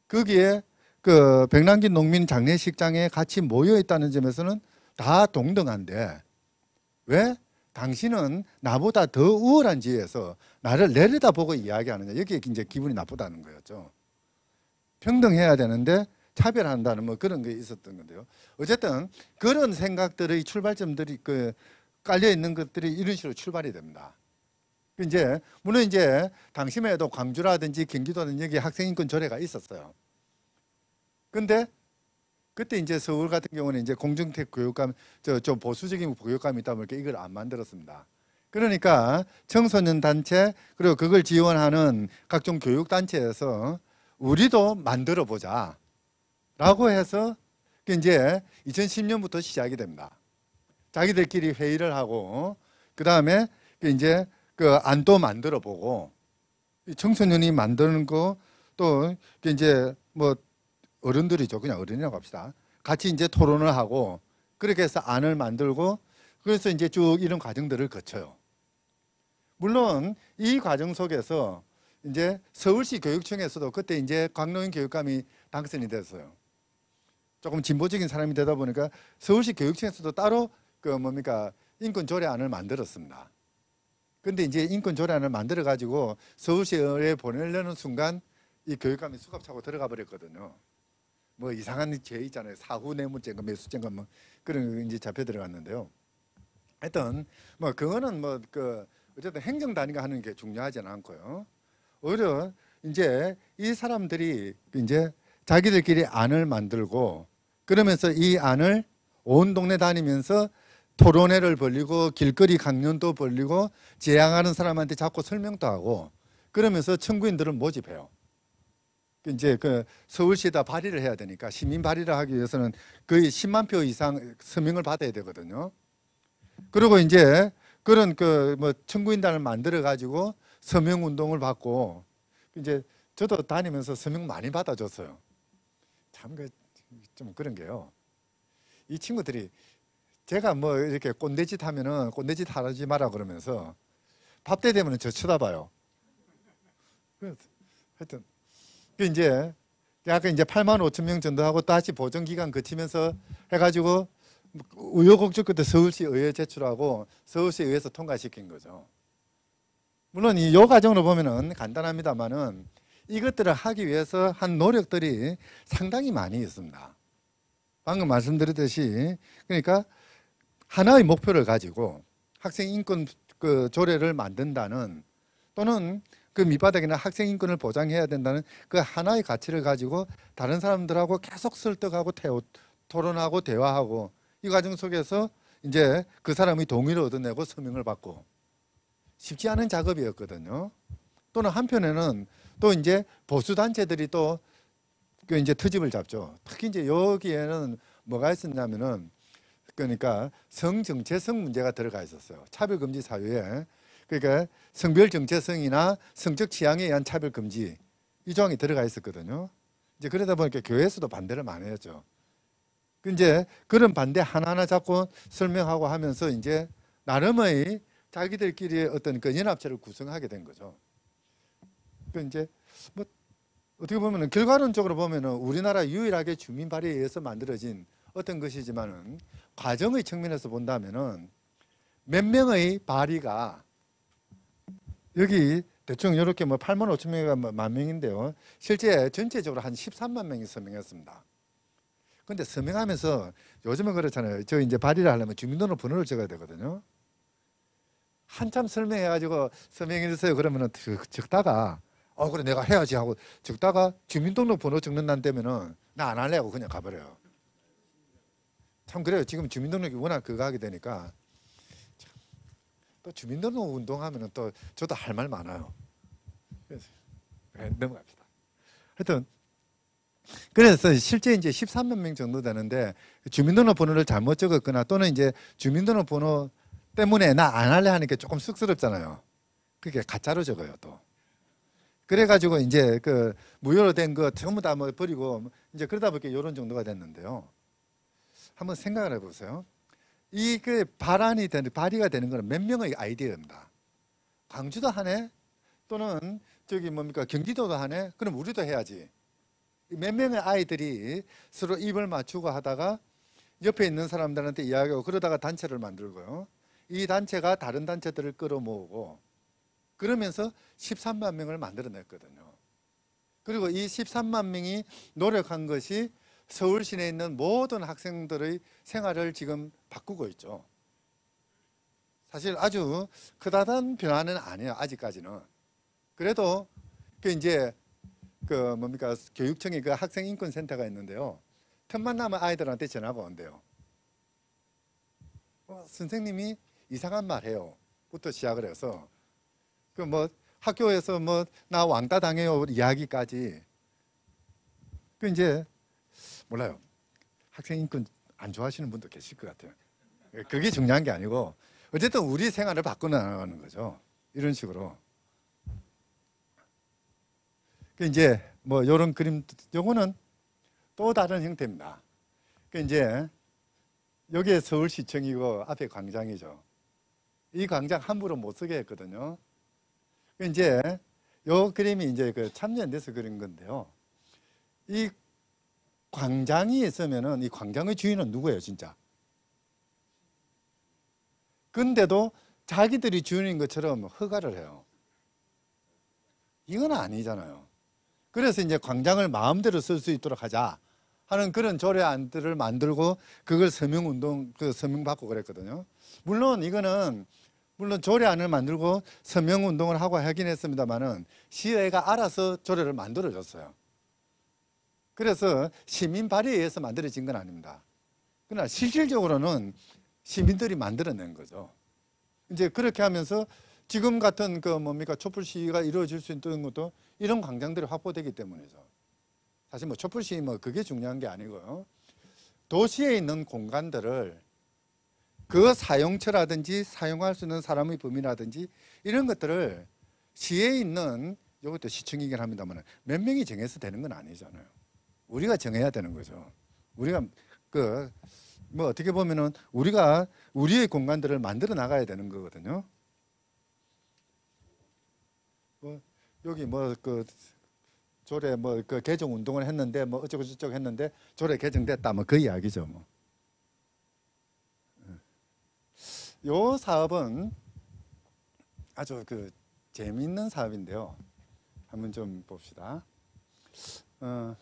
Speaker 1: 거기에 그 백남기 농민 장례식장에 같이 모여 있다는 점에서는 다 동등한데 왜 당신은 나보다 더 우월한 지에서 나를 내려다보고 이야기하느냐 여기에 이제 기분이 나쁘다는 거였죠. 평등해야 되는데 차별한다는 뭐 그런 게 있었던 건데요. 어쨌든 그런 생각들의 출발점들이 그 깔려 있는 것들이 이런 식으로 출발이 됩니다. 그 이제 물론 이제 당시에도 광주라든지 경기도는 여기 학생인권 조례가 있었어요. 근데 그때 이제 서울 같은 경우는 이제 공중택 교육감 저좀 보수적인 교육감이 있다 보니까 이걸 안 만들었습니다. 그러니까 청소년 단체 그리고 그걸 지원하는 각종 교육 단체에서 우리도 만들어 보자라고 해서 이제 2010년부터 시작이 됩니다. 자기들끼리 회의를 하고 그 다음에 이제 그 안도 만들어 보고 청소년이 만드는 거 또 이제 뭐 어른들이죠. 그냥 어른이라고 합시다. 같이 이제 토론을 하고 그렇게 해서 안을 만들고 그래서 이제 쭉 이런 과정들을 거쳐요. 물론 이 과정 속에서 이제 서울시 교육청에서도 그때 이제 광로인 교육감이 당선이 됐어요. 조금 진보적인 사람이 되다 보니까 서울시 교육청에서도 따로 그 뭡니까 인권 조례안을 만들었습니다. 근데 이제 인권 조례안을 만들어 가지고 서울시에 보내려는 순간 이 교육감이 수갑차고 들어가 버렸거든요. 뭐 이상한 죄 있잖아요. 사후 뇌물죄인가 매수죄인가 뭐 그런 거 이제 잡혀 들어갔는데요. 하여튼 뭐 그거는 뭐 그 어쨌든 행정 단위가 하는 게 중요하지는 않고요. 오히려 이제 이 사람들이 이제 자기들끼리 안을 만들고 그러면서 이 안을 온 동네 다니면서 토론회를 벌리고 길거리 강연도 벌리고 재앙하는 사람한테 자꾸 설명도 하고 그러면서 청구인들을 모집해요. 그 이제 그 서울시에다 발의를 해야 되니까 시민 발의를 하기 위해서는 거의 10만 표 이상 서명을 받아야 되거든요. 그리고 이제 그런 그 뭐 청구인단을 만들어 가지고 서명 운동을 받고 이제 저도 다니면서 서명 많이 받아줬어요. 참 그 좀 그런 게요. 이 친구들이 제가 뭐 이렇게 꼰대짓 하면은 꼰대짓 하지 마라 그러면서 밥때 되면은 저 쳐다봐요. 하여튼 그 이제 아까 이제 8만 5천 명정도하고 다시 보정 기간 거치면서 해가지고 의여곡절 끝에 서울시 의회 제출하고 서울시 의회에서 통과시킨 거죠. 물론 이 요 과정으로 보면은 간단합니다만은 이것들을 하기 위해서 한 노력들이 상당히 많이 있습니다. 방금 말씀드렸듯이 그러니까 하나의 목표를 가지고 학생 인권 그 조례를 만든다는 또는 그 밑바닥에는 학생 인권을 보장해야 된다는 그 하나의 가치를 가지고 다른 사람들하고 계속 설득하고 태워, 토론하고 대화하고 이 과정 속에서 이제 그사람이 동의를 얻어내고 서명을 받고 쉽지 않은 작업이었거든요. 또는 한편에는 또 이제 보수 단체들이 또 그 이제 트집을 잡죠. 특히 이제 여기에는 뭐가 있었냐면은 그러니까 성 정체성 문제가 들어가 있었어요. 차별 금지 사유에 그러니까 성별 정체성이나 성적 취향에 의한 차별 금지 이 조항이 들어가 있었거든요. 이제 그러다 보니까 교회에서도 반대를 많이 했죠. 그 이제 그런 반대 하나하나 자꾸 설명하고 하면서 이제 나름의 자기들끼리 어떤 그 연합체를 구성하게 된 거죠. 그 이제 뭐 어떻게 보면 결과론적으로 보면은 우리나라 유일하게 주민 발의에 의해서 만들어진 어떤 것이지만은 과정의 측면에서 본다면은 몇 명의 발의가 여기 대충 이렇게 뭐 8만 5천 명이 만 명인데요. 실제 전체적으로 한 13만 명이 서명했습니다. 근데 서명하면서 요즘은 그렇잖아요. 저 이제 발의를 하려면 주민등록 번호를 적어야 되거든요. 한참 설명해가지고 서명해주세요. 그러면은 적다가 어 그래 내가 해야지 하고 적다가 주민등록 번호 적는 날 되면은 나 안 할래 하고 그냥 가버려요. 참 그래요. 지금 주민등록이 워낙 그거 하게 되니까 또 주민등록 운동하면은 또 저도 할 말 많아요. 그래서 넘어갑시다. 하여튼 그래서 실제 이제 13만 명 정도 되는데 주민등록번호를 잘못 적었거나 또는 이제 주민등록번호 때문에 나 안 할래 하니까 조금 쑥스럽잖아요. 그게 가짜로 적어요 또. 그래가지고 이제 그 무효로 된거 전부 다 뭐 버리고 이제 그러다 보니까 이런 정도가 됐는데요. 한번 생각을 해보세요. 이게 그 발안이 되는 발의가 되는 거는 몇 명의 아이디어입니다. 광주도 하네 또는 저기 뭡니까 경기도도 하네 그럼 우리도 해야지. 몇 명의 아이들이 서로 입을 맞추고 하다가 옆에 있는 사람들한테 이야기하고 그러다가 단체를 만들고요. 이 단체가 다른 단체들을 끌어모으고 그러면서 13만 명을 만들어냈거든요. 그리고 이 13만 명이 노력한 것이 서울 시내에 있는 모든 학생들의 생활을 지금 바꾸고 있죠. 사실 아주 크다단 변화는 아니에요. 아직까지는. 그래도 그 이제 그 뭡니까 교육청에 그 학생 인권 센터가 있는데요. 틈만 나면 아이들한테 전화가 온대요. 어, 선생님이 이상한 말 해요. 부터 시작을 해서 그 뭐 학교에서 뭐 나 왕따 당해요 이야기까지 그 이제 몰라요. 학생 인권 안 좋아하시는 분도 계실 것 같아요. 그게 중요한 게 아니고 어쨌든 우리 생활을 바꾸나가는 거죠. 이런 식으로. 그 이제 뭐 이런 그림 요거는 또 다른 형태입니다. 그 이제 여기에 서울시청이고 앞에 광장이죠. 이 광장 함부로 못 쓰게 했거든요. 그 이제 요 그림이 이제 그 참여연대에서 그린 건데요. 이 광장이 있으면은 이 광장의 주인은 누구예요, 진짜? 근데도 자기들이 주인인 것처럼 허가를 해요. 이건 아니잖아요. 그래서 이제 광장을 마음대로 쓸 수 있도록 하자 하는 그런 조례안들을 만들고 그걸 서명운동, 그 서명받고 그랬거든요. 물론 이거는 물론 조례안을 만들고 서명운동을 하고 하긴 했습니다만은 시의회가 알아서 조례를 만들어줬어요. 그래서 시민 발의에 의해서 만들어진 건 아닙니다. 그러나 실질적으로는 시민들이 만들어낸 거죠. 이제 그렇게 하면서 지금 같은 그 뭡니까 촛불 시위가 이루어질 수 있는 것도 이런 광장들이 확보되기 때문이죠. 사실 뭐 촛불 시위 뭐 그게 중요한 게 아니고요. 도시에 있는 공간들을 그 사용처라든지 사용할 수 있는 사람의 범위라든지 이런 것들을 시에 있는 이것도 시청이긴 합니다만 몇 명이 정해서 되는 건 아니잖아요. 우리가 정해야 되는 거죠. 우리가 그 뭐 어떻게 보면은 우리가 우리의 공간들을 만들어 나가야 되는 거거든요. 뭐 여기 뭐 그 조례 뭐 그 개정 운동을 했는데 뭐 어쩌고 저쩌고 했는데 조례 개정됐다 뭐 그 이야기죠 뭐. 예. 요 사업은 아주 그 재미있는 사업인데요. 한번 좀 봅시다. 어,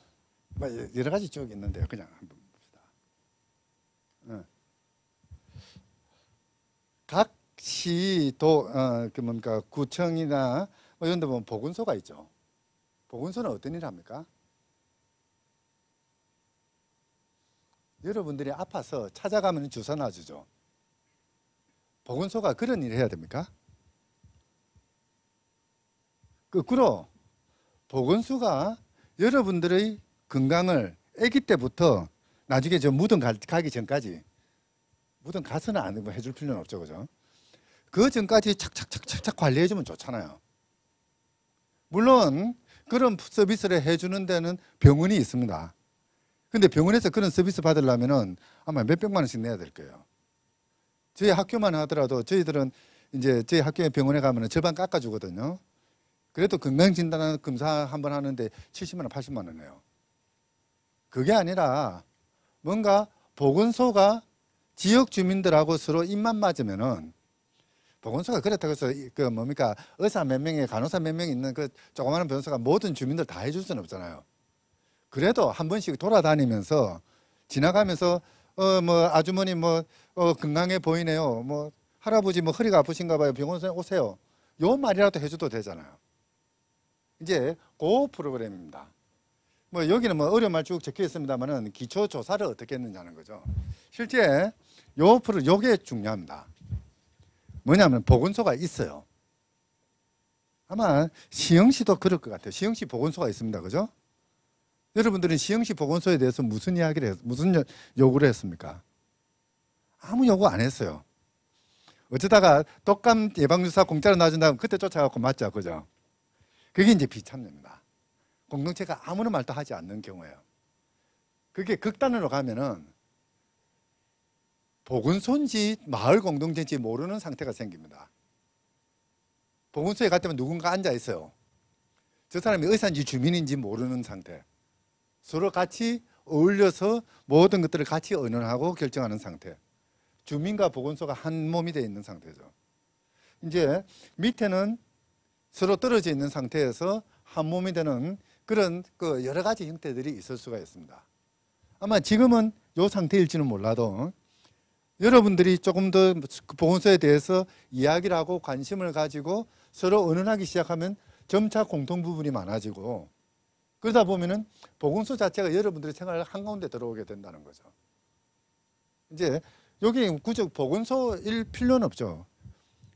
Speaker 1: 뭐 여러 가지 쭉 있는데요. 그냥 한번 봅시다. 어. 각 시도 어, 그 뭔가 구청이나 뭐 이런 데 보면 보건소가 있죠. 보건소는 어떤 일을 합니까? 여러분들이 아파서 찾아가면 주사 놔주죠. 보건소가 그런 일을 해야 됩니까? 거꾸로 보건소가 여러분들의 건강을 아기 때부터 나중에 저 무덤 가기 전까지 무덤 가서는 안 뭐 해줄 필요는 없죠, 그죠? 그 전까지 착착착착착 관리해주면 좋잖아요. 물론 그런 서비스를 해주는 데는 병원이 있습니다. 근데 병원에서 그런 서비스 받으려면은 아마 몇백만 원씩 내야 될 거예요. 저희 학교만 하더라도 저희들은 이제 저희 학교에 병원에 가면 절반 깎아주거든요. 그래도 건강진단 검사 한 번 하는데 70만 원, 80만 원이요 그게 아니라 뭔가 보건소가 지역 주민들하고 서로 입만 맞으면은 보건소가 그렇다고 해서 그 뭡니까 의사 몇 명에 간호사 몇 명 있는 그 조그마한 변호사가 모든 주민들 다 해줄 수는 없잖아요. 그래도 한 번씩 돌아다니면서 지나가면서 어 뭐 아주머니 뭐어 건강해 보이네요. 뭐 할아버지 뭐 허리가 아프신가 봐요. 병원에 오세요. 요 말이라도 해줘도 되잖아요. 이제 고 프로그램입니다. 뭐 여기는 뭐 어려운 말 쭉 적혀 있습니다만은 기초 조사를 어떻게 했느냐는 거죠. 실제 요 프로 요게 중요합니다. 뭐냐면 보건소가 있어요. 아마 시흥시도 그럴 것 같아요. 시흥시 보건소가 있습니다. 그죠? 여러분들은 시흥시 보건소에 대해서 무슨 이야기를 했, 무슨 요구를 했습니까? 아무 요구 안 했어요. 어쩌다가 독감 예방주사 공짜로 놔준다면 그때 쫓아가고 맞죠. 그죠? 그게 이제 비참입니다. 공동체가 아무런 말도 하지 않는 경우예요. 그게 극단으로 가면은 보건소인지 마을 공동체인지 모르는 상태가 생깁니다. 보건소에 갔다면 누군가 앉아 있어요. 저 사람이 의사인지 주민인지 모르는 상태. 서로 같이 어울려서 모든 것들을 같이 의논하고 결정하는 상태. 주민과 보건소가 한 몸이 되어 있는 상태죠. 이제 밑에는 서로 떨어져 있는 상태에서 한 몸이 되는 그런 그 여러 가지 형태들이 있을 수가 있습니다. 아마 지금은 이 상태일지는 몰라도 여러분들이 조금 더 그 보건소에 대해서 이야기를 하고 관심을 가지고 서로 의논하기 시작하면 점차 공통 부분이 많아지고 그러다 보면은 보건소 자체가 여러분들의 생활 을 한가운데 들어오게 된다는 거죠. 이제 여기 구이 보건소일 필요는 없죠.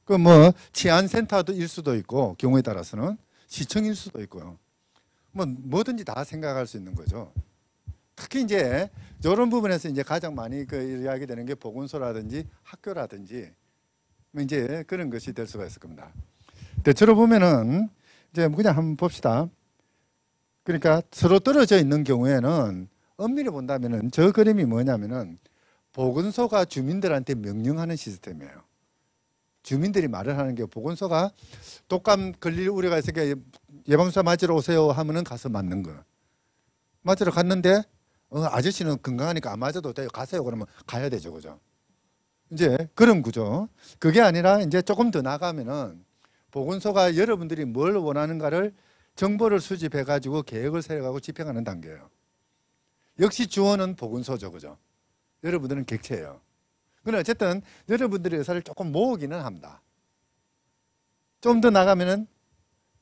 Speaker 1: 그 뭐 치안센터도 일 수도 있고 경우에 따라서는 시청일 수도 있고요. 뭐 뭐든지 다 생각할 수 있는 거죠. 특히 이제 이런 부분에서 이제 가장 많이 그 이야기되는 게 보건소라든지 학교라든지 뭐 이제 그런 것이 될 수가 있을 겁니다. 대체로 보면은 이제 뭐 그냥 한번 봅시다. 그러니까 서로 떨어져 있는 경우에는 엄밀히 본다면은 저 그림이 뭐냐면은 보건소가 주민들한테 명령하는 시스템이에요. 주민들이 말을 하는 게 보건소가 독감 걸릴 우려가 있으니까 예, 예방주사 맞으러 오세요 하면은 가서 맞는 거. 맞으러 갔는데 어, 아저씨는 건강하니까 안 맞아도 돼요. 가세요. 그러면 가야 되죠. 그죠? 이제 그런 구조. 그게 아니라 이제 조금 더 나가면은 보건소가 여러분들이 뭘 원하는가를 정보를 수집해 가지고 계획을 세워가고 집행하는 단계예요. 역시 주원은 보건소죠. 그죠? 여러분들은 객체예요. 그 근데 어쨌든 여러분들의 의사를 조금 모으기는 합니다. 좀 더 나가면은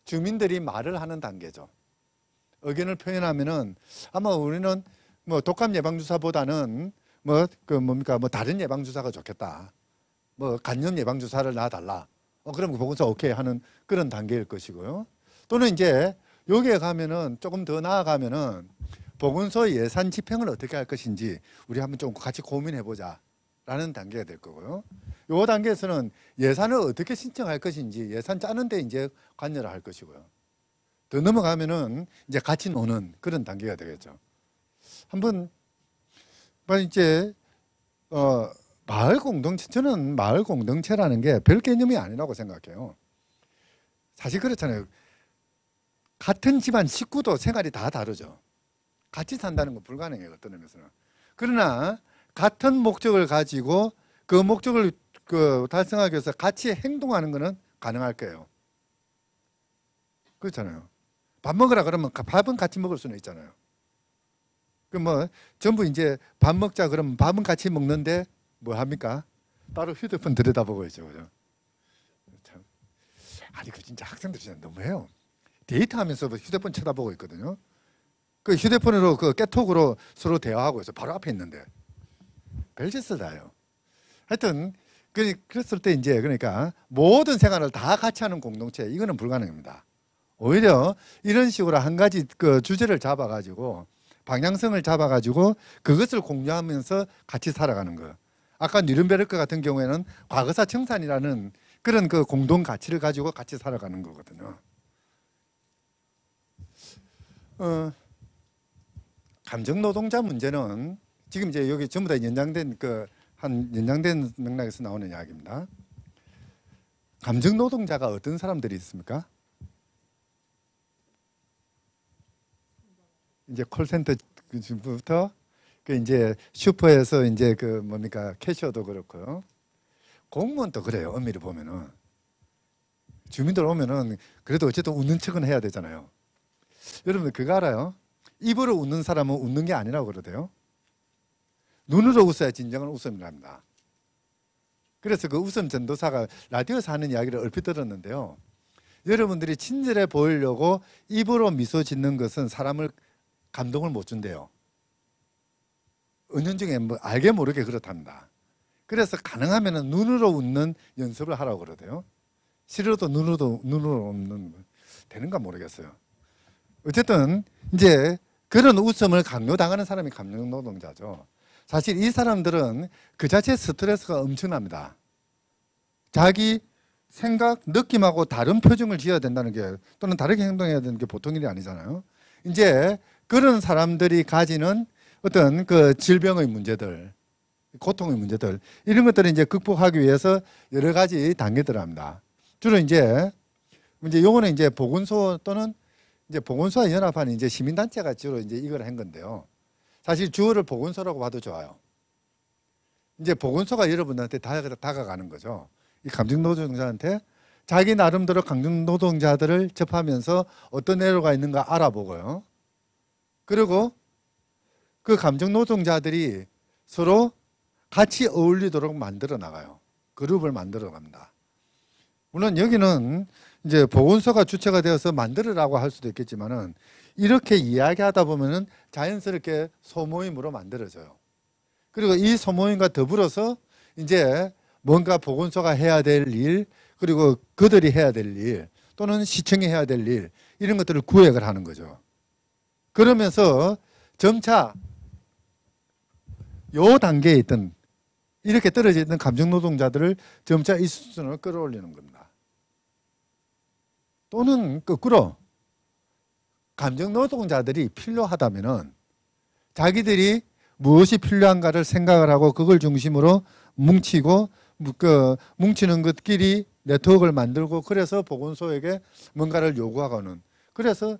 Speaker 1: 주민들이 말을 하는 단계죠. 의견을 표현하면은 아마 우리는 뭐 독감 예방 주사보다는 뭐 그 뭡니까 뭐 다른 예방 주사가 좋겠다. 뭐 간염 예방 주사를 놔달라. 어 그럼 보건소 오케이 하는 그런 단계일 것이고요. 또는 이제 여기에 가면은 조금 더 나아가면은 보건소 예산 집행을 어떻게 할 것인지 우리 한번 좀 같이 고민해 보자. 라는 단계가 될 거고요. 이 단계에서는 예산을 어떻게 신청할 것인지 예산 짜는데 이제 관여를 할 것이고요. 더 넘어가면은 이제 같이 노는 그런 단계가 되겠죠. 한번 뭐 이제 어 마을 공동체 저는 마을 공동체라는 게 별 개념이 아니라고 생각해요. 사실 그렇잖아요. 같은 집안 식구도 생활이 다 다르죠. 같이 산다는 건 불가능해요. 어떤 의미에서는. 그러나 같은 목적을 가지고 그 목적을 그 달성하기 위해서 같이 행동하는 것은 가능할 거예요. 그렇잖아요. 밥 먹으라 그러면 밥은 같이 먹을 수는 있잖아요. 그 뭐 전부 이제 밥 먹자 그러면 밥은 같이 먹는데 뭐 합니까? 따로 휴대폰 들여다보고 있죠, 그죠? 참 아니 그 진짜 학생들이 진짜 너무해요. 데이트하면서 뭐 휴대폰 쳐다보고 있거든요. 그 휴대폰으로 그 깨톡으로 서로 대화하고 있어 바로 앞에 있는데 별짓을 다요. 하여튼 그랬을 때 이제 그러니까 모든 생활을 다 같이 하는 공동체 이거는 불가능합니다. 오히려 이런 식으로 한 가지 그 주제를 잡아가지고 방향성을 잡아가지고 그것을 공유하면서 같이 살아가는 거. 아까 뉴른베르크 같은 경우에는 과거사 청산이라는 그런 그 공동 가치를 가지고 같이 살아가는 거거든요. 어, 감정 노동자 문제는 지금 이제 여기 전부 다 연장된 그 한 연장된 맥락에서 나오는 이야기입니다. 감정 노동자가 어떤 사람들이 있습니까? 이제 콜센터부터 그, 그 이제 슈퍼에서 이제 그 뭡니까 캐셔도 그렇고요. 공무원도 그래요. 의미를 보면은 주민들 오면은 그래도 어쨌든 웃는 척은 해야 되잖아요. 여러분 그거 알아요? 입으로 웃는 사람은 웃는 게 아니라고 그러대요. 눈으로 웃어야 진정한 웃음이랍니다. 그래서 그 웃음 전도사가 라디오에서 하는 이야기를 얼핏 들었는데요. 여러분들이 친절해 보이려고 입으로 미소 짓는 것은 사람을 감동을 못 준대요. 은연중에 뭐 알게 모르게 그렇답니다. 그래서 가능하면 눈으로 웃는 연습을 하라고 그러대요. 싫어도 눈으로 눈으로 웃는 되는가 모르겠어요. 어쨌든 이제 그런 웃음을 강요당하는 사람이 감정 노동자죠. 사실 이 사람들은 그 자체 스트레스가 엄청납니다. 자기 생각, 느낌하고 다른 표정을 지어야 된다는 게 또는 다르게 행동해야 되는 게 보통 일이 아니잖아요. 이제 그런 사람들이 가지는 어떤 그 질병의 문제들, 고통의 문제들 이런 것들을 이제 극복하기 위해서 여러 가지 단계들을 합니다. 주로 이제 이제 요거는 이제 보건소 또는 이제 보건소와 연합하는 이제 시민단체가 주로 이제 이걸 한 건데요. 사실 주어를 보건소라고 봐도 좋아요. 이제 보건소가 여러분한테 다, 다가가는 거죠. 이 감정노동자한테 자기 나름대로 감정노동자들을 접하면서 어떤 애로가 있는가 알아보고요. 그리고 그 감정노동자들이 서로 같이 어울리도록 만들어 나가요. 그룹을 만들어 갑니다. 물론 여기는 이제 보건소가 주체가 되어서 만들으라고 할 수도 있겠지만은 이렇게 이야기하다 보면은 자연스럽게 소모임으로 만들어져요. 그리고 이 소모임과 더불어서 이제 뭔가 보건소가 해야 될 일, 그리고 그들이 해야 될 일, 또는 시청이 해야 될 일, 이런 것들을 구획을 하는 거죠. 그러면서 점차 요 단계에 있던 이렇게 떨어져 있던 감정 노동자들을 점차 이 수준으로 끌어올리는 겁니다. 또는 거꾸로 감정 노동자들이 필요하다면은 자기들이 무엇이 필요한가를 생각을 하고 그걸 중심으로 뭉치고 그 뭉치는 것끼리 네트워크를 만들고 그래서 보건소에게 뭔가를 요구하고는 그래서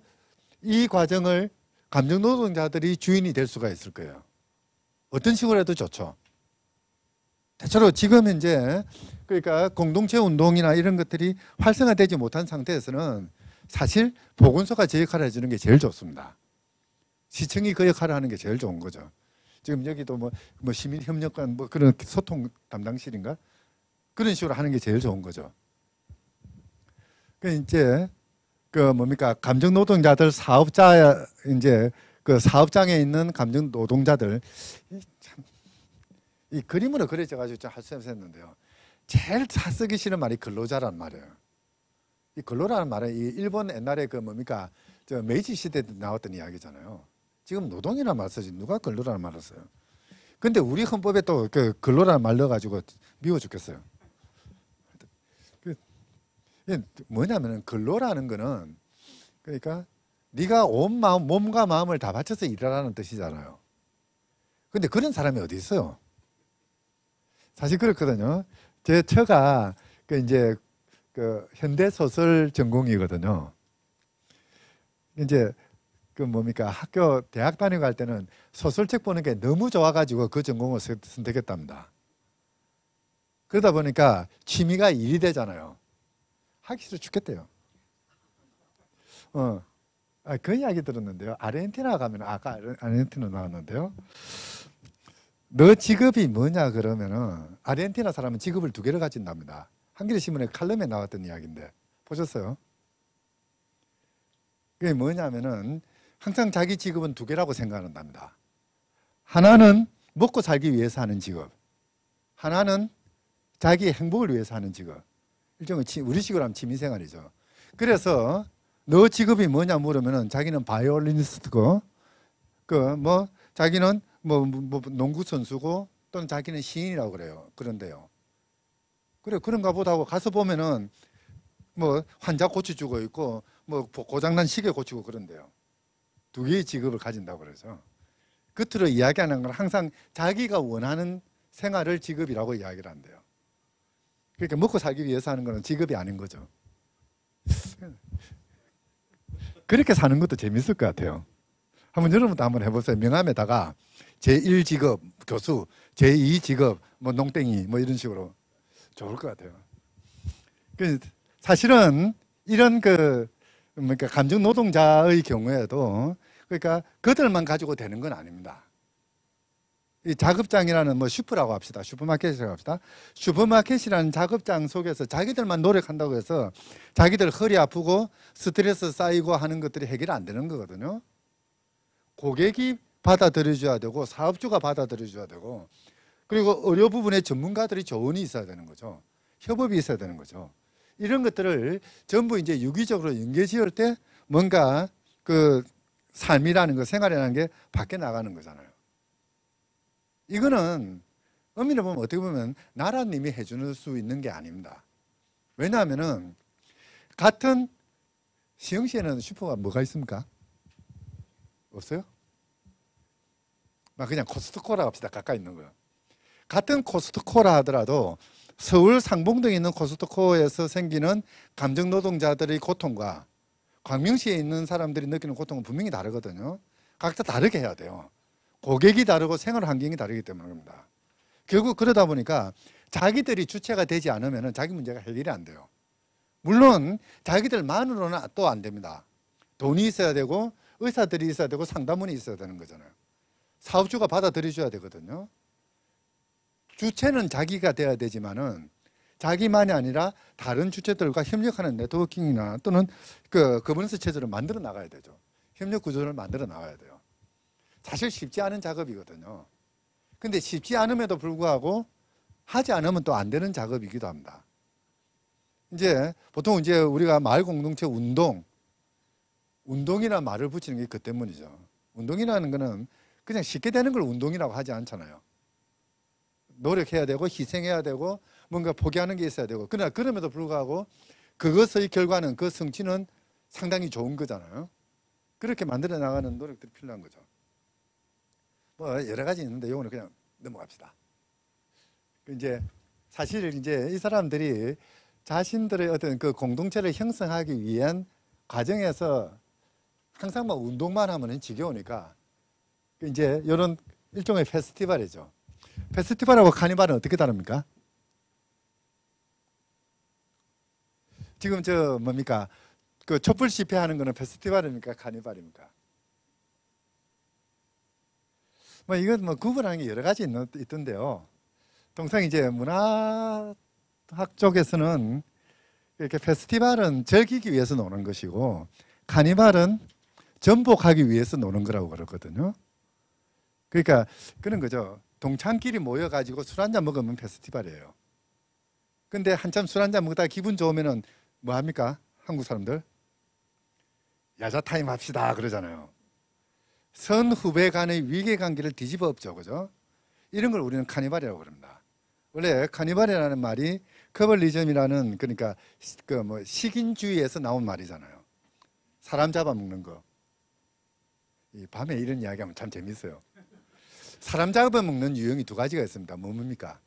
Speaker 1: 이 과정을 감정 노동자들이 주인이 될 수가 있을 거예요. 어떤 식으로 해도 좋죠. 대체로 지금 이제 그러니까 공동체 운동이나 이런 것들이 활성화되지 못한 상태에서는 사실 보건소가 제 역할을 해주는 게 제일 좋습니다. 시청이 그 역할을 하는 게 제일 좋은 거죠. 지금 여기도 뭐, 뭐 시민협력관 뭐 그런 소통 담당실인가 그런 식으로 하는 게 제일 좋은 거죠. 그 이제 그 뭡니까 감정 노동자들 사업자 이제 그 사업장에 있는 감정 노동자들 참이 그림으로 그려져 가지고 좀 할수 없었는데요. 제일 다 쓰기 싫은 말이 근로자란 말이에요. 이 근로라는 말은 이 일본 옛날에 그 뭡니까 저 메이지 시대 에 나왔던 이야기잖아요. 지금 노동이라는 말 쓰지 누가 근로라는 말을 써요. 근데 우리 헌법에 또 그 근로라는 말 넣어가지고 미워 죽겠어요. 그, 예, 뭐냐면은 근로라는 거는 그러니까 네가 온 마음, 몸과 마음을 다 바쳐서 일하라는 뜻이잖아요. 근데 그런 사람이 어디 있어요? 사실 그렇거든요. 제 처가 그 이제 그 현대 소설 전공이거든요. 이제 그 뭡니까 학교 대학 다니고 할 때는 소설책 보는 게 너무 좋아가지고 그 전공을 선택했답니다. 그러다 보니까 취미가 일이 되잖아요. 하기 싫어 죽겠대요. 어, 아, 그 이야기 들었는데요. 아르헨티나 가면 아까 아르헨티나 나왔는데요. 너 직업이 뭐냐 그러면은 아르헨티나 사람은 직업을 두 개를 가진답니다. 한겨레 신문의 칼럼에 나왔던 이야기인데 보셨어요? 그게 뭐냐면은 항상 자기 직업은 두 개라고 생각한답니다. 하나는 먹고 살기 위해서 하는 직업. 하나는 자기의 행복을 위해서 하는 직업. 일종의 우리 식으로 하면 취미생활이죠. 그래서 너 직업이 뭐냐 물으면은 자기는 바이올리니스트고 그뭐 자기는 뭐, 뭐, 뭐 농구 선수고 또는 자기는 시인이라고 그래요. 그런데요. 그래 그런가 보다 하고 가서 보면은 뭐 환자 고치주고 있고 뭐 고장난 시계 고치고 그런데요. 두 개의 직업을 가진다고 그래서 끝으로 이야기하는 건 항상 자기가 원하는 생활을 직업이라고 이야기를 한대요. 그러니까 먹고 살기 위해서 하는 거는 직업이 아닌 거죠. [LAUGHS] 그렇게 사는 것도 재밌을 것 같아요. 한번 여러분도 한번 해보세요. 명함에다가 제1직업 교수, 제2직업 뭐 농땡이 뭐 이런 식으로 좋을 것 같아요. 그 사실은 이런 그그니까 감정 노동자의 경우에도 그러니까 그들만 가지고 되는 건 아닙니다. 이 작업장이라는 뭐 슈퍼라고 합시다. 슈퍼마켓이라고 합시다. 슈퍼마켓이라는 작업장 속에서 자기들만 노력한다고 해서 자기들 허리 아프고 스트레스 쌓이고 하는 것들이 해결 안 되는 거거든요. 고객이 받아들여줘야 되고 사업주가 받아들여줘야 되고 그리고 의료 부분에 전문가들이 조언이 있어야 되는 거죠. 협업이 있어야 되는 거죠. 이런 것들을 전부 이제 유기적으로 연계 지을 때 뭔가 그 삶이라는 거, 생활이라는 게 밖에 나가는 거잖아요. 이거는 의미를 보면 어떻게 보면 나라님이 해주는 수 있는 게 아닙니다. 왜냐하면은 같은 시흥시에는 슈퍼가 뭐가 있습니까? 없어요? 막 그냥 코스트코라 고 합시다. 가까이 있는 거요. 같은 코스트코라 하더라도 서울 상봉동에 있는 코스트코에서 생기는 감정 노동자들의 고통과 광명시에 있는 사람들이 느끼는 고통은 분명히 다르거든요. 각자 다르게 해야 돼요. 고객이 다르고 생활 환경이 다르기 때문입니다. 결국 그러다 보니까 자기들이 주체가 되지 않으면 자기 문제가 해결이 안 돼요. 물론 자기들만으로는 또 안 됩니다. 돈이 있어야 되고 의사들이 있어야 되고 상담원이 있어야 되는 거잖아요. 사업주가 받아들여줘야 되거든요. 주체는 자기가 돼야 되지만은 자기만이 아니라 다른 주체들과 협력하는 네트워킹이나 또는 그 거버넌스 체제를 만들어 나가야 되죠. 협력 구조를 만들어 나가야 돼요. 사실 쉽지 않은 작업이거든요. 근데 쉽지 않음에도 불구하고 하지 않으면 또 안 되는 작업이기도 합니다. 이제 보통 이제 우리가 마을 공동체 운동, 운동이나 말을 붙이는 게 그 때문이죠. 운동이라는 거는 그냥 쉽게 되는 걸 운동이라고 하지 않잖아요. 노력해야 되고 희생해야 되고 뭔가 포기하는 게 있어야 되고 그러나 그럼에도 불구하고 그것의 결과는 그 성취는 상당히 좋은 거잖아요. 그렇게 만들어 나가는 노력들이 필요한 거죠. 뭐 여러 가지 있는데 요거는 그냥 넘어갑시다. 그 이제 사실 이제 이 사람들이 자신들의 어떤 그 공동체를 형성하기 위한 과정에서 항상 뭐 운동만 하면은 지겨우니까 그 이제 이런 일종의 페스티벌이죠. 페스티벌하고 카니발은 어떻게 다릅니까? 지금 저 뭡니까? 그 촛불 집회하는 거는 페스티벌입니까? 카니발입니까? 뭐 이건 뭐 구분하는 게 여러 가지 있는, 있던데요. 동상 이제 문화학 쪽에서는 이렇게 페스티벌은 즐기기 위해서 노는 것이고 카니발은 전복하기 위해서 노는 거라고 그러거든요. 그러니까 그런 거죠. 동창끼리 모여가지고 술 한잔 먹으면 페스티벌이에요. 근데 한참 술 한잔 먹다가 기분 좋으면뭐 합니까? 한국 사람들? 야자 타임 합시다 그러잖아요. 선 후배 간의 위계 관계를 뒤집어 엎죠. 그죠? 이런 걸 우리는 카니발이라고 그럽니다. 원래 카니발이라는 말이 커벌리즘이라는 그러니까 그 뭐 식인주의에서 나온 말이잖아요. 사람 잡아먹는 거. 이 밤에 이런 이야기하면 참 재밌어요. 사람 잡아먹는 유형이 두 가지가 있습니다. 뭡니까?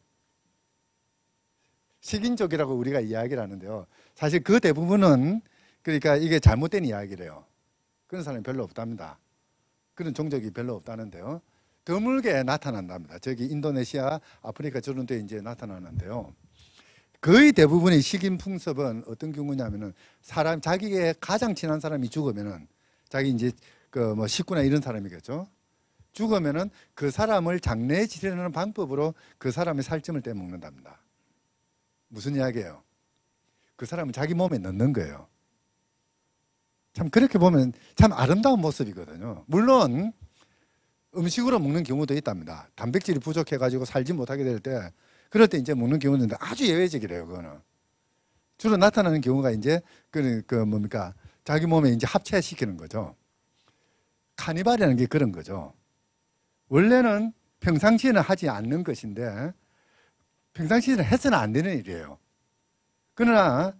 Speaker 1: 식인족이라고 우리가 이야기를 하는데요. 사실 그 대부분은 그러니까 이게 잘못된 이야기래요. 그런 사람이 별로 없답니다. 그런 종족이 별로 없다는데요. 드물게 나타난답니다. 저기 인도네시아, 아프리카 저런 데 이제 나타나는데요. 거의 대부분의 식인 풍습은 어떤 경우냐면은 사람 자기의 가장 친한 사람이 죽으면은 자기 이제 그 뭐 식구나 이런 사람이겠죠. 죽으면은 그 사람을 장례에 치르는 방법으로 그 사람의 살점을 떼먹는답니다. 무슨 이야기예요? 그 사람을 자기 몸에 넣는 거예요. 참 그렇게 보면 참 아름다운 모습이거든요. 물론 음식으로 먹는 경우도 있답니다. 단백질이 부족해 가지고 살지 못하게 될 때 그럴 때 이제 먹는 경우는 아주 예외적이래요, 그거는. 주로 나타나는 경우가 이제 그, 그 뭡니까? 자기 몸에 이제 합체시키는 거죠. 카니발이라는 게 그런 거죠. 원래는 평상시에는 하지 않는 것인데 평상시에는 해서는 안 되는 일이에요. 그러나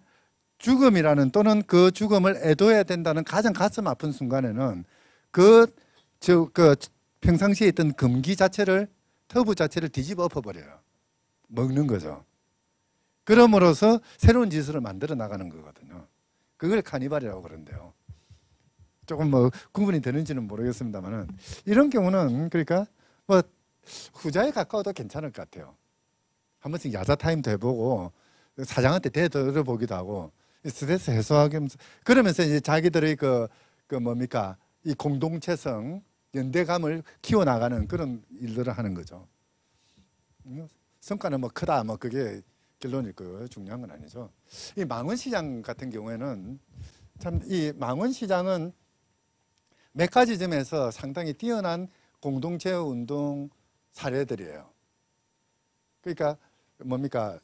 Speaker 1: 죽음이라는 또는 그 죽음을 애도해야 된다는 가장 가슴 아픈 순간에는 그, 저, 그 평상시에 있던 금기 자체를 터부 자체를 뒤집어 엎어버려요. 먹는 거죠. 그럼으로써 새로운 지수를 만들어 나가는 거거든요. 그걸 카니발이라고 그러는데요. 조금 뭐 구분이 되는지는 모르겠습니다만은 이런 경우는 그러니까 뭐 후자에 가까워도 괜찮을 것 같아요. 한 번씩 야자 타임도 해보고 사장한테 대들어보기도 하고 스트레스 해소하면서 그러면서 이제 자기들의 그, 그 뭡니까 이 공동체성 연대감을 키워나가는 그런 일들을 하는 거죠. 음, 성과는 뭐 크다 뭐 그게 결론일 거예요. 중요한 건 아니죠. 이 망원시장 같은 경우에는 참 이 망원시장은 몇 가지 점에서 상당히 뛰어난 공동체 운동 사례들이에요. 그러니까 뭡니까?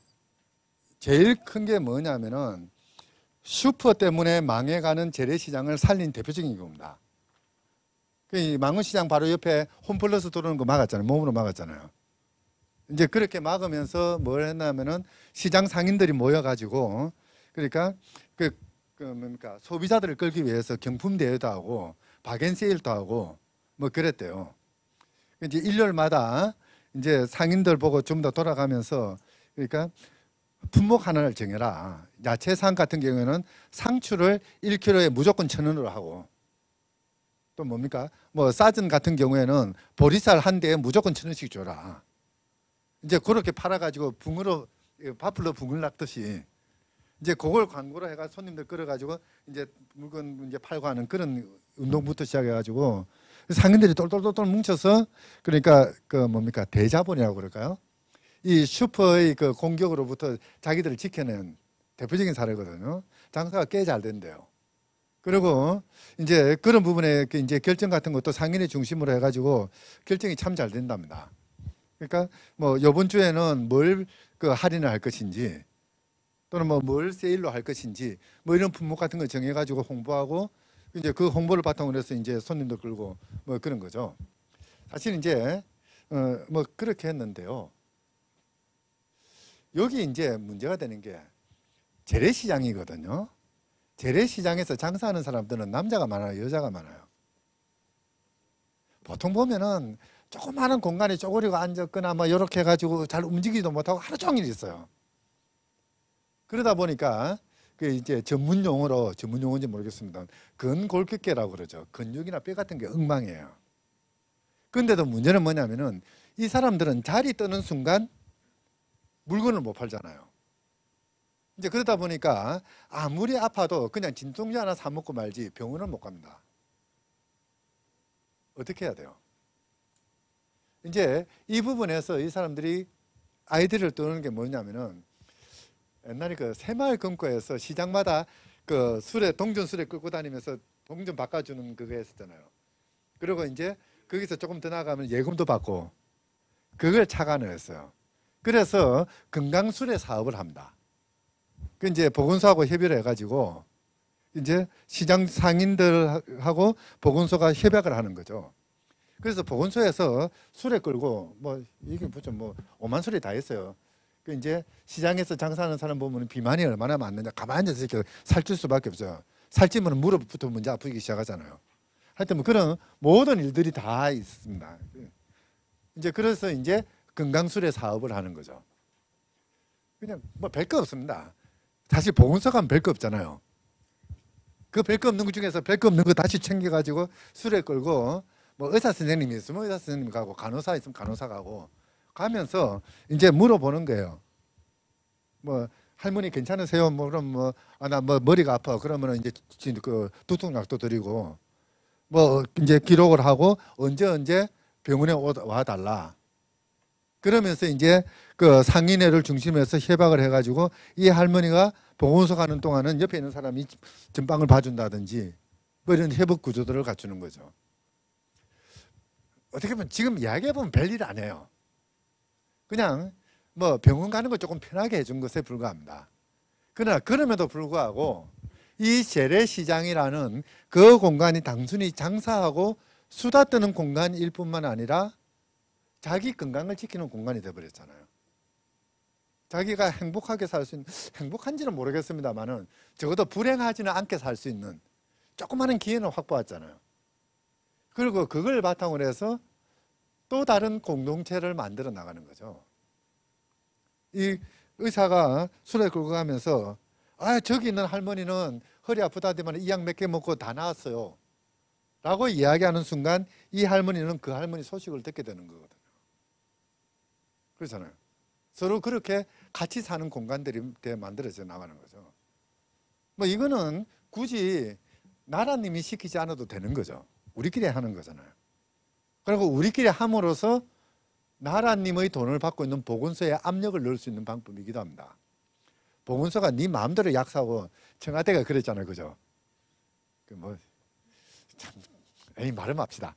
Speaker 1: 제일 큰 게 뭐냐면은 슈퍼 때문에 망해가는 재래시장을 살린 대표적인 겁니다. 그 이 망원시장 바로 옆에 홈플러스 들어오는 거 막았잖아요. 몸으로 막았잖아요. 이제 그렇게 막으면서 뭘 했냐면은 시장 상인들이 모여가지고 그러니까 그, 그 뭡니까 소비자들을 끌기 위해서 경품 대회도 하고 박앤세일도 하고 뭐 그랬대요. 이제 일요일마다 이제 상인들 보고 좀 더 돌아가면서 그러니까 품목 하나를 정해라. 야채상 같은 경우에는 상추를 1kg에 무조건 천 원으로 하고 또 뭡니까? 뭐사전 같은 경우에는 보리살한 대에 무조건 천 원씩 줘라. 이제 그렇게 팔아가지고 붕으로 밥풀로 예, 붕을 낚듯이 이제 그걸 광고로 해가 손님들 끌어가지고 이제 물건 이제 팔고 하는 그런 운동부터 시작해가지고 상인들이 똘똘똘똘 뭉쳐서 그러니까 그 뭡니까 대자본이라고 그럴까요? 이 슈퍼의 그 공격으로부터 자기들을 지켜낸 대표적인 사례거든요. 장사가 꽤 잘 된대요. 그리고 이제 그런 부분에 그 이제 결정 같은 것도 상인의 중심으로 해가지고 결정이 참 잘 된답니다. 그러니까 뭐 이번 주에는 뭘 그 할인을 할 것인지 또는 뭐뭘 세일로 할 것인지 뭐 이런 품목 같은 걸 정해가지고 홍보하고 이제 그 홍보를 바탕으로 해서 이제 손님도 끌고 뭐 그런 거죠. 사실 이제 어뭐 그렇게 했는데요. 여기 이제 문제가 되는 게 재래시장이거든요. 재래시장에서 장사하는 사람들은 남자가 많아요, 여자가 많아요. 보통 보면은 조그마한 공간에 쪼그리고 앉았거나 뭐 이렇게 해가지고 잘 움직이지도 못하고 하루 종일 있어요. 그러다 보니까 그 이제 전문 용어로 전문 용어인지 모르겠습니다. 근골격계라고 그러죠. 근육이나 뼈 같은 게 엉망이에요. 근데도 문제는 뭐냐면은 이 사람들은 자리 뜨는 순간 물건을 못 팔잖아요. 이제 그러다 보니까 아무리 아파도 그냥 진통제 하나 사 먹고 말지 병원을 못 갑니다. 어떻게 해야 돼요? 이제 이 부분에서 이 사람들이 아이디를 떠는 게 뭐냐면은 옛날에 그 새마을 금고에서 시장마다 그 술에 동전 술에 끌고 다니면서 동전 바꿔주는 그거 했었잖아요. 그리고 이제 거기서 조금 더 나가면 예금도 받고 그걸 착안했어요. 그래서 건강 술의 사업을 합니다. 그 이제 보건소하고 협의를 해가지고 이제 시장 상인들하고 보건소가 협약을 하는 거죠. 그래서 보건소에서 술에 끌고 뭐 이게 무슨 뭐 오만 수레 다 했어요. 그 이제 시장에서 장사하는 사람 보면 비만이 얼마나 많느냐 가만히 앉아서 이렇게 살찔 수밖에 없어요. 살찌면 무릎부터 먼저 아프기 시작하잖아요. 하여튼 뭐 그런 모든 일들이 다 있습니다. 이제 그래서 이제 건강술의 사업을 하는 거죠. 그냥 뭐별거 없습니다. 사실 보건소 가면 별거 없잖아요. 그 별 거 없는 것 중에서 별 거 없는 거 다시 챙겨가지고 술에 끌고 뭐 의사 선생님이 있으면 의사 선생님 가고 간호사 있으면 간호사 가고 가면서 이제 물어보는 거예요. 뭐 할머니 괜찮으세요? 뭐 그럼 뭐나뭐 아, 나 뭐 머리가 아파 그러면 은 이제 그 두통약도 드리고 뭐 이제 기록을 하고 언제 언제 병원에 와 달라. 그러면서 이제 그 상인회를 중심해서 협약을 해가지고 이 할머니가 보건소 가는 동안은 옆에 있는 사람이 전방을 봐준다든지 뭐 이런 협복 구조들을 갖추는 거죠. 어떻게 보면 지금 이야기해 보면 별일 안 해요. 그냥 뭐 병원 가는 거 조금 편하게 해준 것에 불과합니다. 그러나 그럼에도 불구하고 이 재래시장이라는 그 공간이 단순히 장사하고 수다 뜨는 공간일 뿐만 아니라 자기 건강을 지키는 공간이 되어버렸잖아요. 자기가 행복하게 살 수 있는, 행복한지는 모르겠습니다만은 적어도 불행하지는 않게 살 수 있는 조그마한 기회는 확보했잖아요. 그리고 그걸 바탕으로 해서 또 다른 공동체를 만들어 나가는 거죠. 이 의사가 술에 끌고 가면서 아 저기 있는 할머니는 허리 아프다더만 이 약 몇 개 먹고 다 나았어요. 라고 이야기하는 순간 이 할머니는 그 할머니 소식을 듣게 되는 거거든요. 그렇잖아요. 서로 그렇게 같이 사는 공간들이 만들어져 나가는 거죠. 뭐 이거는 굳이 나라님이 시키지 않아도 되는 거죠. 우리끼리 하는 거잖아요. 그리고 우리끼리 함으로써 나라님의 돈을 받고 있는 보건소에 압력을 넣을 수 있는 방법이기도 합니다. 보건소가 네 마음대로 약 사고 청와대가 그랬잖아요. 그죠? 그 뭐, 참, 에이, 말을 맙시다.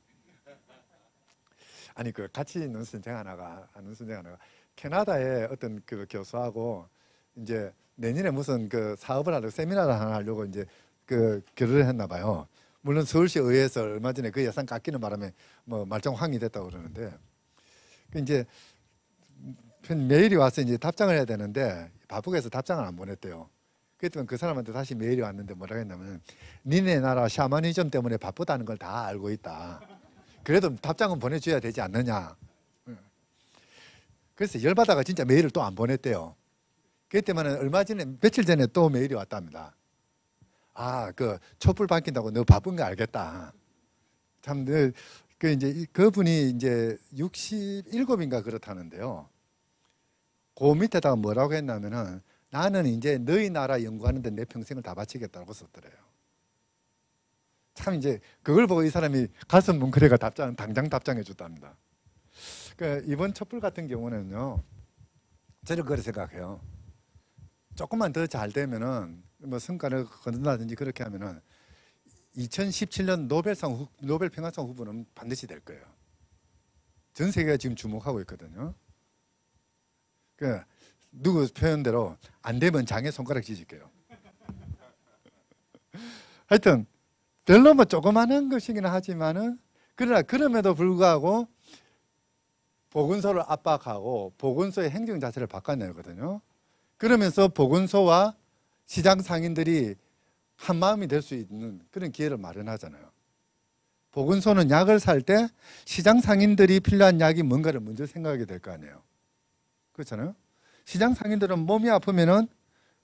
Speaker 1: 아니, 그 같이 있는 선생 하나가, 아는 선생 하나가 캐나다에 어떤 그 교수하고 이제 내년에 무슨 그 사업을 하려고 세미나를 하나 하려고 이제 그 결혼을 했나 봐요. 물론 서울시 의회에서 얼마 전에 그 예산 깎이는 바람에 뭐 말짱황이 됐다고 그러는데 그 이제 메일이 와서 이제 답장을 해야 되는데 바쁘게 해서 답장을 안 보냈대요. 그랬더니 그 사람한테 다시 메일이 왔는데 뭐라고 했냐면 니네 나라 샤머니즘 때문에 바쁘다는 걸 다 알고 있다. 그래도 답장은 보내줘야 되지 않느냐. 그래서 열받아가 진짜 메일을 또 안 보냈대요. 그랬더니 얼마 전에 며칠 전에 또 메일이 왔답니다. 아, 그 촛불 밝힌다고 너 바쁜 거 알겠다. 참, 네, 그 이제 그분이 이제 67인가 그렇다는데요. 그 밑에다가 뭐라고 했냐면은 나는 이제 너희 나라 연구하는데 내 평생을 다 바치겠다고 썼더래요. 참 이제 그걸 보고 이 사람이 가슴 뭉클해가 답장 당장 답장해 줬답니다. 그러니까 이번 촛불 같은 경우는요. 저는 그렇게 생각해요. 조금만 더 잘 되면은 뭐 성과를 거둔다든지 그렇게 하면은 2017년 노벨상 후, 노벨 평화상 후보는 반드시 될 거예요. 전 세계가 지금 주목하고 있거든요. 그 누구 표현대로 안 되면 장에 손가락 찢을게요. [LAUGHS] 하여튼 별로 뭐 조그마한 것이긴 하지만은 그러나 그럼에도 불구하고 보건소를 압박하고 보건소의 행정 자체를 바꿔내거든요. 그러면서 보건소와 시장 상인들이 한 마음이 될 수 있는 그런 기회를 마련하잖아요. 보건소는 약을 살 때 시장 상인들이 필요한 약이 뭔가를 먼저 생각하게 될 거 아니에요. 그렇잖아요. 시장 상인들은 몸이 아프면은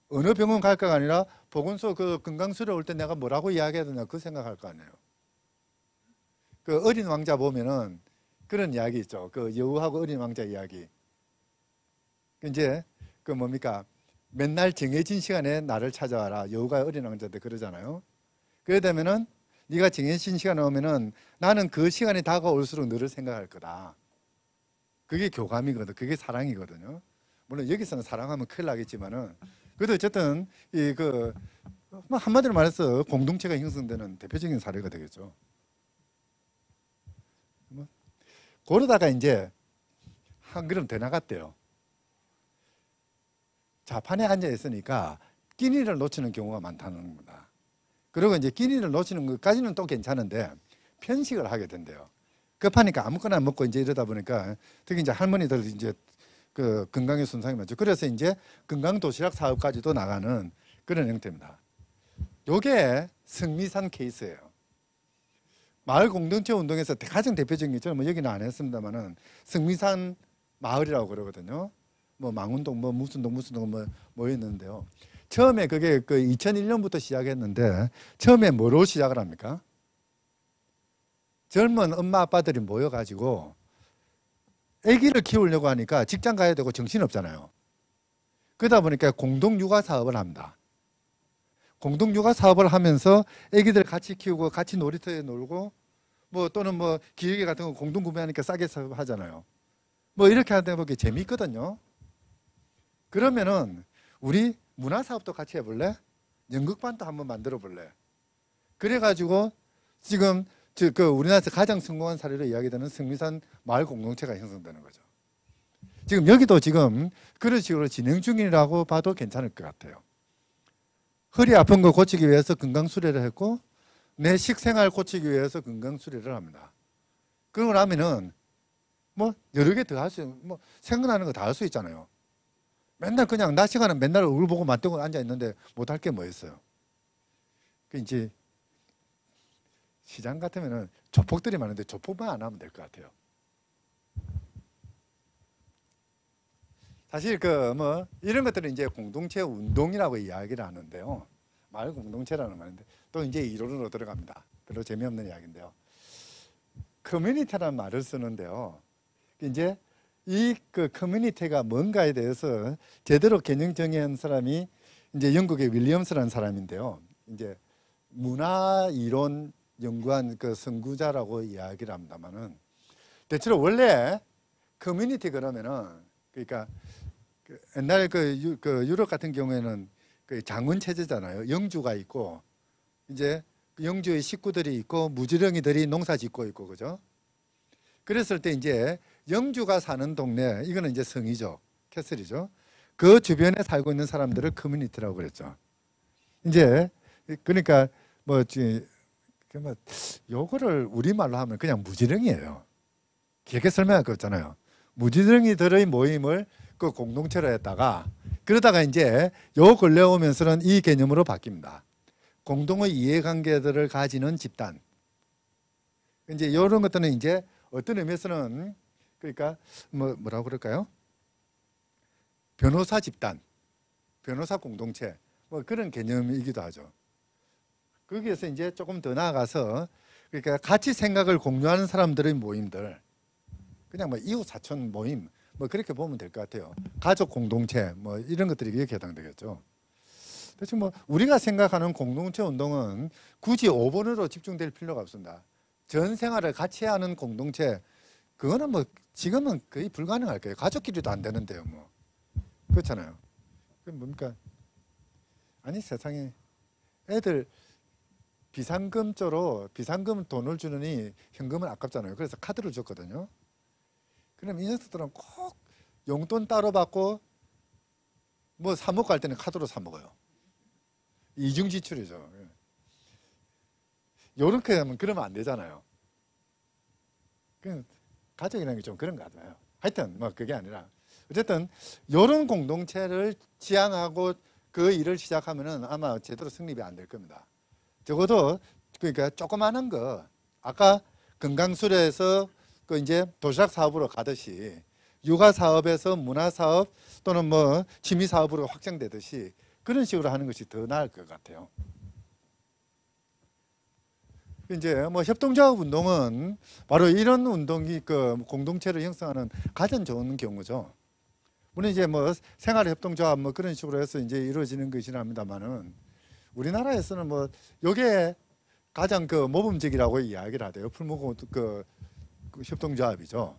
Speaker 1: 어느 병원 갈까가 아니라 보건소 그 건강수를 올때 내가 뭐라고 이야기해야 되나 그 생각할 거 아니에요. 그 어린 왕자 보면은 그런 이야기 있죠. 그 여우하고 어린 왕자 이야기. 이제 그 뭡니까? 맨날 정해진 시간에 나를 찾아와라. 여우가 어린 왕자한테 그러잖아요. 그래 되면은 네가 정해진 시간에 오면은 나는 그 시간이 다가올수록 너를 생각할 거다. 그게 교감이거든. 그게 사랑이거든요. 물론 여기서는 사랑하면 큰일 나겠지만은 그래도 어쨌든 이그 뭐 한마디로 말해서 공동체가 형성되는 대표적인 사례가 되겠죠. 그러다가 뭐 이제 한 걸음 더 나갔대요. 자판에 앉아 있으니까 끼니를 놓치는 경우가 많다는 겁니다. 그리고 이제 끼니를 놓치는 것까지는 또 괜찮은데 편식을 하게 된대요. 급하니까 아무거나 먹고 이제 이러다 보니까 특히 이제 할머니들 이제 그 건강의 손상이 많죠. 그래서 이제 건강 도시락 사업까지도 나가는 그런 형태입니다. 요게 승리산 케이스예요. 마을 공동체 운동에서 가장 대표적인 게 저는 뭐 여기는 안 했습니다만은 승리산 마을이라고 그러거든요. 뭐 망운동 뭐 무슨 동 무슨 동뭐 뭐였는데요. 처음에 그게 그 2001년부터 시작했는데 처음에 뭐로 시작을 합니까? 젊은 엄마 아빠들이 모여가지고 아기를 키우려고 하니까 직장 가야 되고 정신 없잖아요. 그러다 보니까 공동 육아 사업을 합니다. 공동 육아 사업을 하면서 아기들 같이 키우고 같이 놀이터에 놀고 뭐 또는 뭐 기획에 같은 거 공동 구매하니까 싸게 사업하잖아요. 뭐 이렇게 하다 보면 재미있거든요. 그러면은 우리 문화 사업도 같이 해볼래? 연극반도 한번 만들어 볼래? 그래가지고 지금 그 우리나라에서 가장 성공한 사례로 이야기되는 승리산 마을 공동체가 형성되는 거죠. 지금 여기도 지금 그런 식으로 진행 중이라고 봐도 괜찮을 것 같아요. 허리 아픈 거 고치기 위해서 건강 수리를 했고 내 식생활 고치기 위해서 건강 수리를 합니다. 그러고 나면은 뭐 여러 개 더 할 수, 뭐 생각나는 거 다 할 수 있잖아요. 맨날 그냥 낮 시간은 맨날 얼굴 보고 맞대고 앉아 있는데 못할 게 뭐였어요? 그 이제 시장 같으면은 조폭들이 많은데 조폭만 안 하면 될 것 같아요. 사실 그 뭐 이런 것들은 이제 공동체 운동이라고 이야기를 하는데요. 마을 공동체라는 말인데 또 이제 이론으로 들어갑니다. 별로 재미없는 이야기인데요. 커뮤니티라는 말을 쓰는데요. 이제 이그 커뮤니티가 뭔가에 대해서 제대로 개념 정의한 사람이 이제 영국의 윌리엄스라는 사람인데요. 이제 문화 이론 연구한 그 선구자라고 이야기를 합니다만은 대체로 원래 커뮤니티 그러면은 그러니까 그 옛날 그, 유, 그 유럽 같은 경우에는 그 장군 체제잖아요. 영주가 있고 이제 그 영주의 식구들이 있고 무지렁이들이 농사 짓고 있고 그죠? 그랬을 때 이제 영주가 사는 동네 이거는 이제 성이죠 캐슬이죠 그 주변에 살고 있는 사람들을 커뮤니티라고 그랬죠 이제 그러니까 뭐뭐 그 뭐, 요거를 우리말로 하면 그냥 무지렁이에요 길게 설명할 거 없잖아요 무지렁이들의 모임을 그 공동체로 했다가 그러다가 이제 요 근래 오면서는 이 개념으로 바뀝니다 공동의 이해관계들을 가지는 집단 이제 이런 것들은 이제 어떤 의미에서는 그러니까 뭐 뭐라고 그럴까요? 변호사 집단, 변호사 공동체 뭐 그런 개념이기도 하죠. 거기에서 이제 조금 더 나아가서 그러니까 같이 생각을 공유하는 사람들의 모임들 그냥 뭐 이웃 사촌 모임 뭐 그렇게 보면 될 것 같아요. 가족 공동체 뭐 이런 것들이 이렇게 해당되겠죠. 대충 뭐 우리가 생각하는 공동체 운동은 굳이 5번으로 집중될 필요가 없습니다. 전 생활을 같이 하는 공동체 그거는 뭐 지금은 거의 불가능할 거예요. 가족끼리도 안 되는데요, 뭐. 그렇잖아요. 그 뭡니까? 아니 세상에 애들 비상금조로 비상금 돈을 주느니 현금은 아깝잖아요. 그래서 카드를 줬거든요. 그럼 이 녀석들은 꼭 용돈 따로 받고 뭐 사 먹고 할 때는 카드로 사 먹어요. 이중 지출이죠. 예. 요렇게 하면 그러면 안 되잖아요. 그냥 가족이라는 게 좀그런것같아요 하여튼 뭐 그게 아니라 어쨌든 이런 공동체를 지향하고 그 일을 시작하면은 아마 제대로 성립이 안 될 겁니다. 적어도 그러니까 조그마한 거 아까 금강수련에서그 이제 도시락 사업으로 가듯이 육아 사업에서 문화 사업 또는 뭐 취미 사업으로 확장되듯이 그런 식으로 하는 것이 더 나을 것 같아요. 이제 뭐 협동조합 운동은 바로 이런 운동이 그 공동체를 형성하는 가장 좋은 경우죠. 물론 이제 뭐 생활 협동조합 뭐 그런 식으로 해서 이제 이루어지는 것이긴 합니다만은 우리나라에서는 뭐 요게 가장 그 모범적이라고 이야기를 하대요. 풀무고 그, 그 협동조합이죠.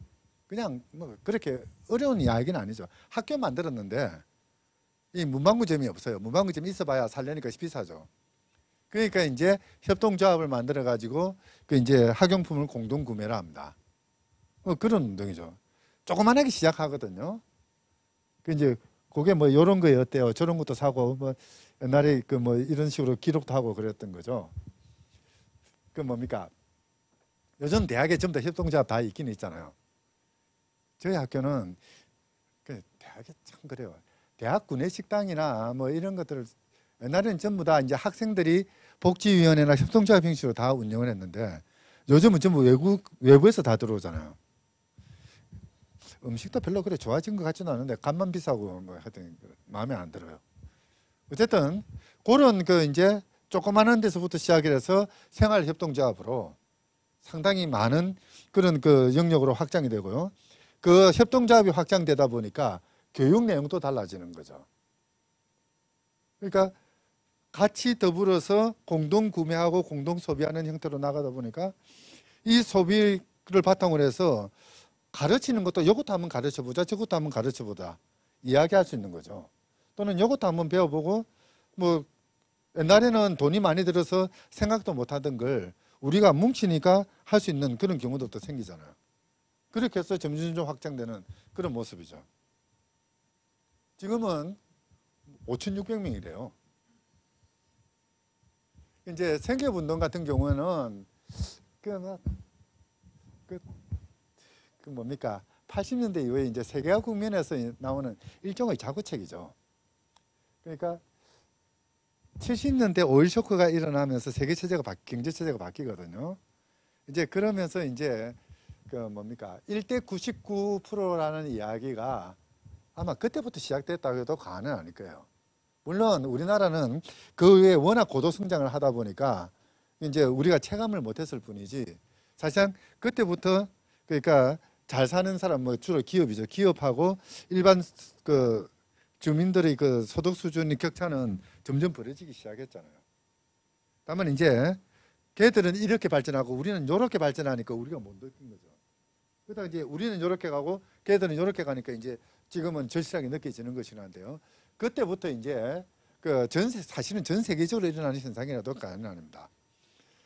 Speaker 1: 그냥 뭐 그렇게 어려운 이야기는 아니죠. 학교 만들었는데 이 문방구점이 없어요. 문방구점이 있어봐야 살려니까 비싸죠. 그러니까 이제 협동조합을 만들어 가지고 그 이제 학용품을 공동 구매를 합니다. 뭐 그런 운동이죠. 조그만하게 시작하거든요. 그 이제 그게 뭐 이런 거 어때요? 저런 것도 사고 뭐 옛날에 그 뭐 이런 식으로 기록도 하고 그랬던 거죠. 그 뭡니까? 요즘 대학에 전부 다 협동조합 다 있긴 있잖아요. 저희 학교는 그대학이참 그래요. 대학 구내 식당이나 뭐 이런 것들을 옛날에는 전부 다 이제 학생들이 복지위원회나 협동조합 형식으로 다 운영을 했는데 요즘은 전부 외국 외부에서 다 들어오잖아요. 음식도 별로 그래 좋아진 것 같지는 않은데 간만 비싸고 뭐 하여튼 그 마음에 안 들어요. 어쨌든 그런 그 이제 조그마한 데서부터 시작을 해서 생활협동조합으로 상당히 많은 그런 그 영역으로 확장이 되고요. 그 협동조합이 확장되다 보니까 교육 내용도 달라지는 거죠. 그러니까 같이 더불어서 공동 구매하고 공동 소비하는 형태로 나가다 보니까 이 소비를 바탕으로 해서 가르치는 것도 이것도 한번 가르쳐보자 저것도 한번 가르쳐보자 이야기할 수 있는 거죠 또는 이것도 한번 배워보고 뭐 옛날에는 돈이 많이 들어서 생각도 못하던 걸 우리가 뭉치니까 할 수 있는 그런 경우도 또 생기잖아요 그렇게 해서 점점점 확장되는 그런 모습이죠 지금은 5,600명이래요 이제 생계운동 같은 경우는 그, 뭐, 그, 그 뭡니까 80년대 이후에 이제 세계화 국면에서 나오는 일종의 자구책이죠. 그러니까 70년대 오일 쇼크가 일어나면서 세계 체제가 바, 뀌 경제 체제가 바뀌거든요. 이제 그러면서 이제 그 뭡니까 1대 99%라는 이야기가 아마 그때부터 시작됐다고 해도 과언은 아닐 거예요. 물론 우리나라는 그 외에 워낙 고도 성장을 하다 보니까 이제 우리가 체감을 못했을 뿐이지 사실상 그때부터 그러니까 잘 사는 사람 뭐 주로 기업이죠 기업하고 일반 그 주민들의 그 소득 수준의 격차는 점점 벌어지기 시작했잖아요. 다만 이제 걔들은 이렇게 발전하고 우리는 이렇게 발전하니까 우리가 못 느낀 거죠. 그러다 이제 우리는 이렇게 가고 걔들은 이렇게 가니까 이제 지금은 절실하게 느껴지는 것이긴 한데요. 그때부터 이제 그전 사실은 전 세계적으로 일어나는 현상이라도 가능합니다.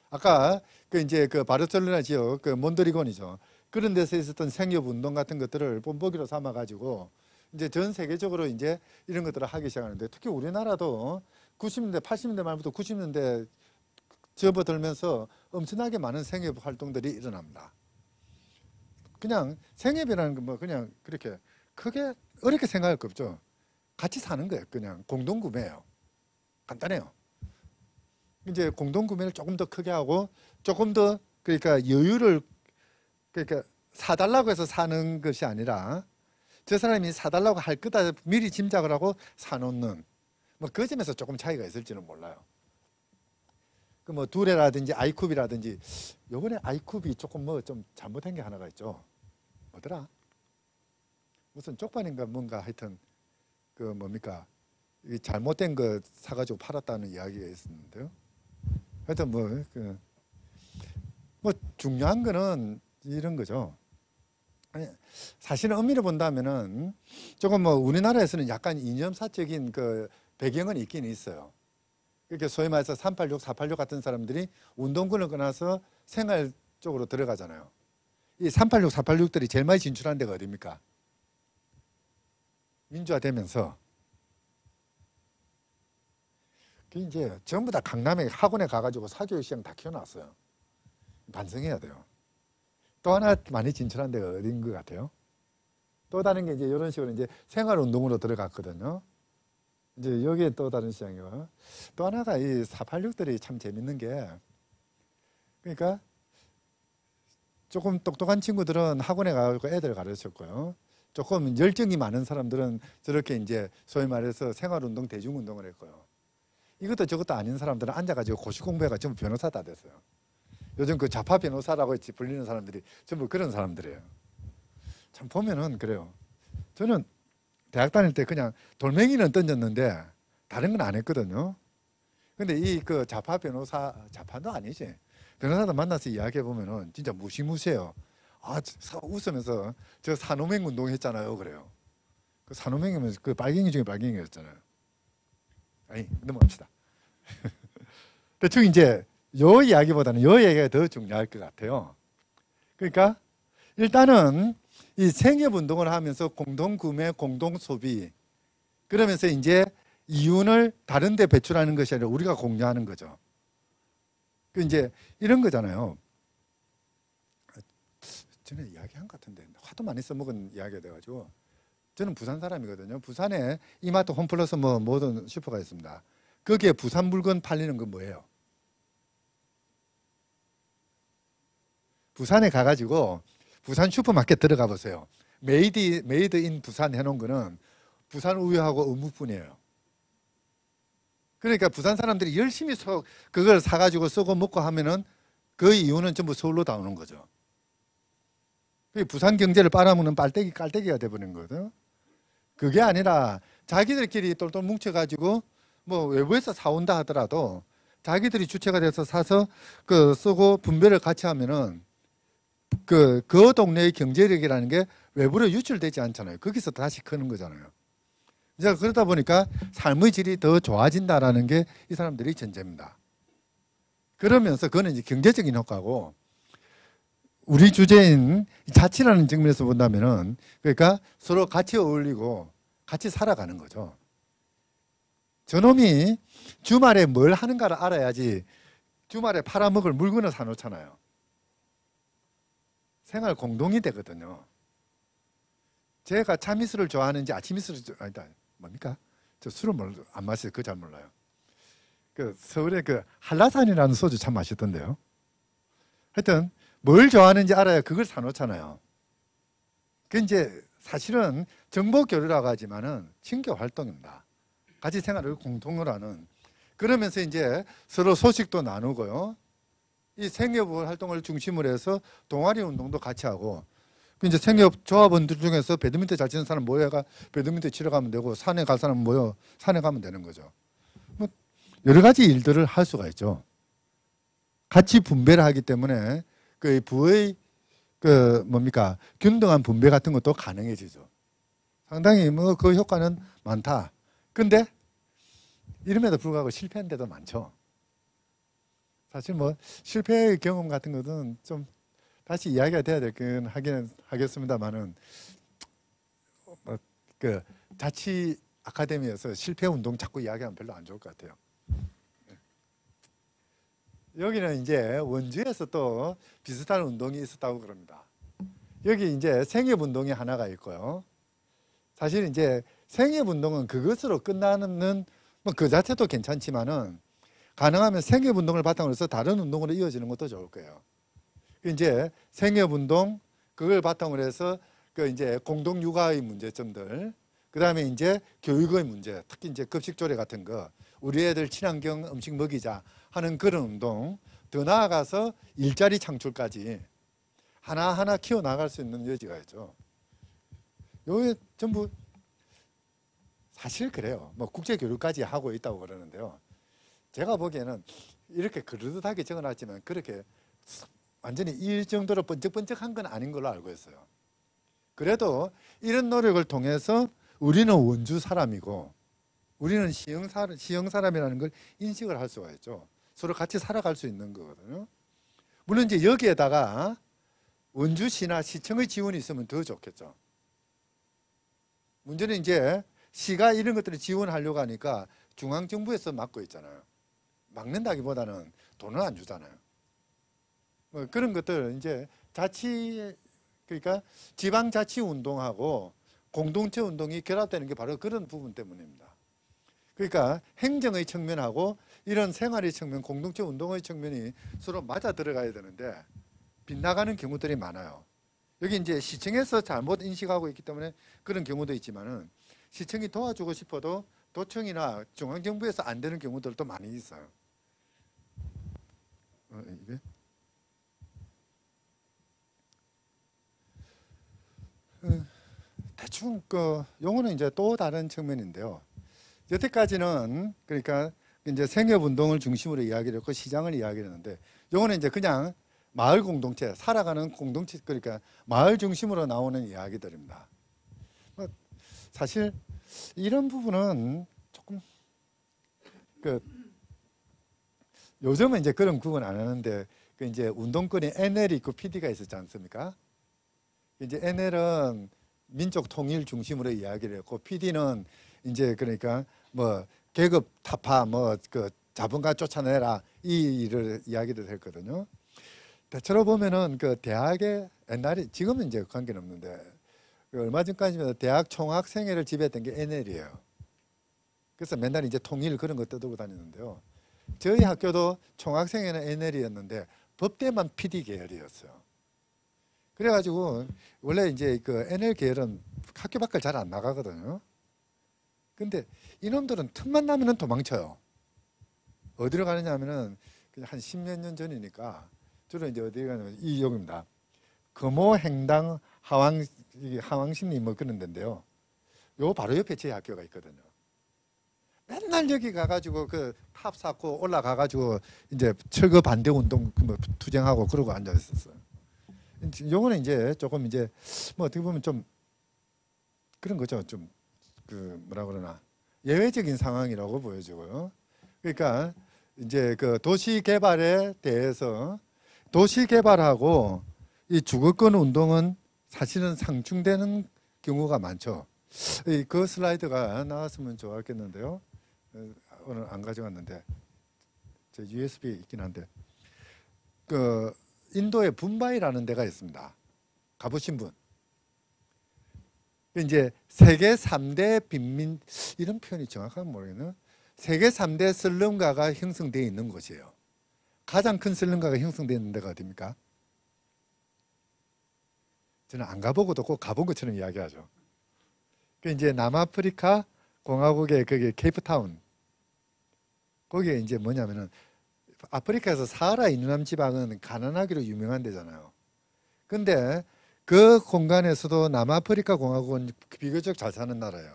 Speaker 1: 아까 그 이제 그 바르셀로나 지역 그 몬드리곤이죠. 그런 데서 있었던 생협 운동 같은 것들을 본보기로 삼아 가지고 이제 전 세계적으로 이제 이런 것들을 하기 시작하는데 특히 우리나라도 90년대 80년대 말부터 90년대 접어들면서 엄청나게 많은 생협 활동들이 일어납니다. 그냥 생협이라는 건 뭐 그냥 그렇게 크게 어렵게 생각할 거 없죠. 같이 사는 거예요. 그냥 공동구매예요. 간단해요. 이제 공동구매를 조금 더 크게 하고 조금 더 그러니까 여유를 그러니까 사달라고 해서 사는 것이 아니라 저 사람이 사달라고 할 거다 미리 짐작을 하고 사놓는 뭐 그 점에서 조금 차이가 있을지는 몰라요. 그뭐 두레라든지 아이쿱이라든지 요번에 아이쿱이 조금 뭐 좀 잘못된 게 하나가 있죠. 뭐더라? 무슨 쪽반인가 뭔가 하여튼 그 뭡니까 이 잘못된 거 사가지고 팔았다는 이야기가 있었는데요. 하여튼 뭐, 그, 뭐 중요한 거는 이런 거죠. 아니, 사실은 의미를 본다면은 조금 뭐 우리나라에서는 약간 이념사적인 그 배경은 있긴 있어요. 이렇게 그러니까 소위 말해서 386, 486 같은 사람들이 운동권을 끊어서 생활 쪽으로 들어가잖아요. 이 386, 486들이 제일 많이 진출한 데가 어디입니까? 민주화되면서 그 이제 전부 다 강남에 학원에 가가지고 사교육 시장 다 키워놨어요. 반성해야 돼요. 또 하나 많이 진출한 데가 어딘 것 같아요? 또 다른 게 이제 이런 식으로 이제 생활운동으로 들어갔거든요. 이제 여기에 또 다른 시장이요. 또 하나가 이 486들이 참 재밌는 게 그러니까 조금 똑똑한 친구들은 학원에 가고 애들 가르쳤고요. 조금 열정이 많은 사람들은 저렇게 이제 소위 말해서 생활운동, 대중운동을 했고요. 이것도 저것도 아닌 사람들은 앉아가지고 고시 공부해가 전부 변호사 다 됐어요. 요즘 그자파 변호사라고 했지 불리는 사람들이 전부 그런 사람들이에요. 참 보면은 그래요. 저는 대학 다닐 때 그냥 돌멩이는 던졌는데 다른 건 안 했거든요. 근데 이 그자파 변호사, 자파도 아니지. 변호사들 만나서 이야기해 보면은 진짜 무시무시해요. 아 웃으면서 저 산호맹 운동했잖아요 그래요. 그 산호맹이면 그 발갱이 중에 발갱이였잖아요. 아니 넘어갑시다. [LAUGHS] 대충 이제 요 이야기보다는 요 얘기가 더 중요할 것 같아요. 그러니까 일단은 이 생협 운동을 하면서 공동 구매, 공동 소비 그러면서 이제 이윤을 다른 데 배출하는 것이 아니라 우리가 공유하는 거죠. 그 이제 이런 거잖아요. 전에 이야기한 것 같은데 화도 많이 써먹은 이야기가 돼가지고 저는 부산 사람이거든요. 부산에 이마트 홈플러스 뭐 모든 슈퍼가 있습니다. 거기에 부산 물건 팔리는 건 뭐예요? 부산에 가가지고 부산 슈퍼마켓 들어가 보세요. 메이드 메이드 인 부산 해놓은 거는 부산 우유하고 의무뿐이에요. 그러니까 부산 사람들이 열심히 그걸 사가지고 쓰고 먹고 하면은 그 이유는 전부 서울로 다 오는 거죠. 부산 경제를 빨아먹는 빨대기 깔때기가 돼버린 거거든. 그게 아니라 자기들끼리 똘똘 뭉쳐가지고 뭐 외부에서 사온다 하더라도 자기들이 주체가 돼서 사서 그 쓰고 분배를 같이 하면은 그, 그 동네의 경제력이라는 게 외부로 유출되지 않잖아요. 거기서 다시 크는 거잖아요. 이제 그러다 보니까 삶의 질이 더 좋아진다라는 게 이 사람들의 전제입니다. 그러면서 그거는 이제 경제적인 효과고 우리 주제인 자치라는 측면에서 본다면은 그러니까 서로 같이 어울리고 같이 살아가는 거죠. 저놈이 주말에 뭘 하는가를 알아야지 주말에 팔아먹을 물건을 사놓잖아요. 생활 공동이 되거든요. 제가 차미스를 좋아하는지 아침미스를 아니다 뭡니까? 저 술을 안 마셔요. 그거 잘 몰라요. 그 서울에 그 한라산이라는 소주 참 맛있던데요. 하여튼 뭘 좋아하는지 알아야 그걸 사놓잖아요. 그 이제 사실은 정보 교류라고 하지만은 친교 활동입니다. 같이 생활을 공통으로 하는 그러면서 이제 서로 소식도 나누고요. 이 생협 활동을 중심으로 해서 동아리 운동도 같이 하고 그 이제 생협 조합원들 중에서 배드민턴 잘 치는 사람 모여가 배드민턴 치러 가면 되고 산에 갈 사람 모여 산에 가면 되는 거죠. 뭐 여러 가지 일들을 할 수가 있죠. 같이 분배를 하기 때문에 그 부의 그 뭡니까 균등한 분배 같은 것도 가능해지죠. 상당히 뭐 그 효과는 많다. 근데 이름에도 불구하고 실패한 데도 많죠. 사실 뭐 실패의 경험 같은 것은 좀 다시 이야기가 돼야 될 건 하긴 하겠습니다만은 어, 그 자치 아카데미에서 실패 운동 자꾸 이야기하면 별로 안 좋을 것 같아요. 여기는 이제 원주에서 또 비슷한 운동이 있었다고 그럽니다. 여기 이제 생협운동이 하나가 있고요. 사실 이제 생협운동은 그것으로 끝나는 뭐 그 자체도 괜찮지만은 가능하면 생협운동을 바탕으로 해서 다른 운동으로 이어지는 것도 좋을 거예요. 이제 생협운동 그걸 바탕으로 해서 그 이제 공동육아의 문제점들 그다음에 이제 교육의 문제 특히 이제 급식조례 같은 거 우리 애들 친환경 음식 먹이자 하는 그런 운동 더 나아가서 일자리 창출까지 하나하나 키워나갈 수 있는 여지가 있죠. 요게 전부 사실 그래요. 뭐 국제교류까지 하고 있다고 그러는데요. 제가 보기에는 이렇게 그럴듯하게 적어놨지만 그렇게 완전히 일 정도로 번쩍번쩍한 건 아닌 걸로 알고 있어요. 그래도 이런 노력을 통해서 우리는 원주 사람이고 우리는 시형 사람, 시형 사람이라는 걸 인식을 할 수가 있죠. 서로 같이 살아갈 수 있는 거거든요. 물론 이제 여기에다가 원주시나 시청의 지원이 있으면 더 좋겠죠. 문제는 이제 시가 이런 것들을 지원하려고 하니까 중앙정부에서 막고 있잖아요. 막는다기보다는 돈을 안 주잖아요. 뭐 그런 것들 이제 자치 그러니까 지방자치 운동하고 공동체 운동이 결합되는 게 바로 그런 부분 때문입니다. 그러니까 행정의 측면하고 이런 생활의 측면, 공동체 운동의 측면이 서로 맞아 들어가야 되는데 빗나가는 경우들이 많아요. 여기 이제 시청에서 잘못 인식하고 있기 때문에 그런 경우도 있지만은 시청이 도와주고 싶어도 도청이나 중앙정부에서 안 되는 경우들도 많이 있어요. 어, 이게? 어, 대충 그 용어는 이제 또 다른 측면인데요. 여태까지는 그러니까 이제 생협 운동을 중심으로 이야기를 했고 시장을 이야기를 했는데 요거는 이제 그냥 마을 공동체, 살아가는 공동체 그러니까 마을 중심으로 나오는 이야기들입니다. 뭐 사실 이런 부분은 조금 그 요즘은 이제 그런 구분 안 하는데 그 이제 운동권이 NL이 있고 PD가 있었지 않습니까? 이제 NL은 민족 통일 중심으로 이야기를 했고 PD는 이제 그러니까 뭐 계급 타파 뭐 그 자본가 쫓아내라 이 일을 이야기를 했거든요. 대체로 보면은 그 대학의 옛날에 지금은 이제 관계는 없는데 그 얼마 전까지만 대학 총학 생애를 지배했던 게 NL이에요. 그래서 맨날 이제 통일 그런 거 떠들고 다녔는데요. 저희 학교도 총학 생애는 NL이었는데 법대만 PD 계열이었어요. 그래가지고 원래 이제 그 NL 계열은 학교 밖을 잘 안 나가거든요. 근데 이놈들은 틈만 나면 도망쳐요. 어디로 가느냐 하면은 한 십몇 년 전이니까 주로 이제 어디 가냐면 이 여기입니다. 금호 행당 하왕 하왕신리 뭐 그런 데인데요. 요 바로 옆에 제 학교가 있거든요. 맨날 여기 가가지고 그탑 쌓고 올라가가지고 이제 철거 반대 운동 뭐 투쟁하고 그러고 앉아 있었어요. 요거는 이제 조금 이제 뭐 어떻게 보면 좀 그런 거죠. 좀 그 뭐라 그러나 예외적인 상황이라고 보여지고요. 그러니까 이제 그 도시 개발에 대해서 도시 개발하고 이 주거권 운동은 사실은 상충되는 경우가 많죠. 이 그 슬라이드가 나왔으면 좋았겠는데요. 어, 오늘 안 가져왔는데 제 u s b 있긴 한데 그 인도의 분바이라는 데가 있습니다. 가보신 분? 이제 세계 3대 빈민 이런 표현이 정확하게 모르겠는 세계 3대 슬럼가가 형성되어 있는 곳이에요. 가장 큰 슬럼가가 형성되어 있는 데가 어디입니까? 저는 안 가보고도 꼭 가본 것처럼 이야기하죠. 그 이제 남아프리카 공화국의 그게 케이프타운 거기에 이제 뭐냐면은 아프리카에서 사하라 이남 지방은 가난하기로 유명한 데잖아요. 근데 그 공간에서도 남아프리카 공화국은 비교적 잘 사는 나라예요.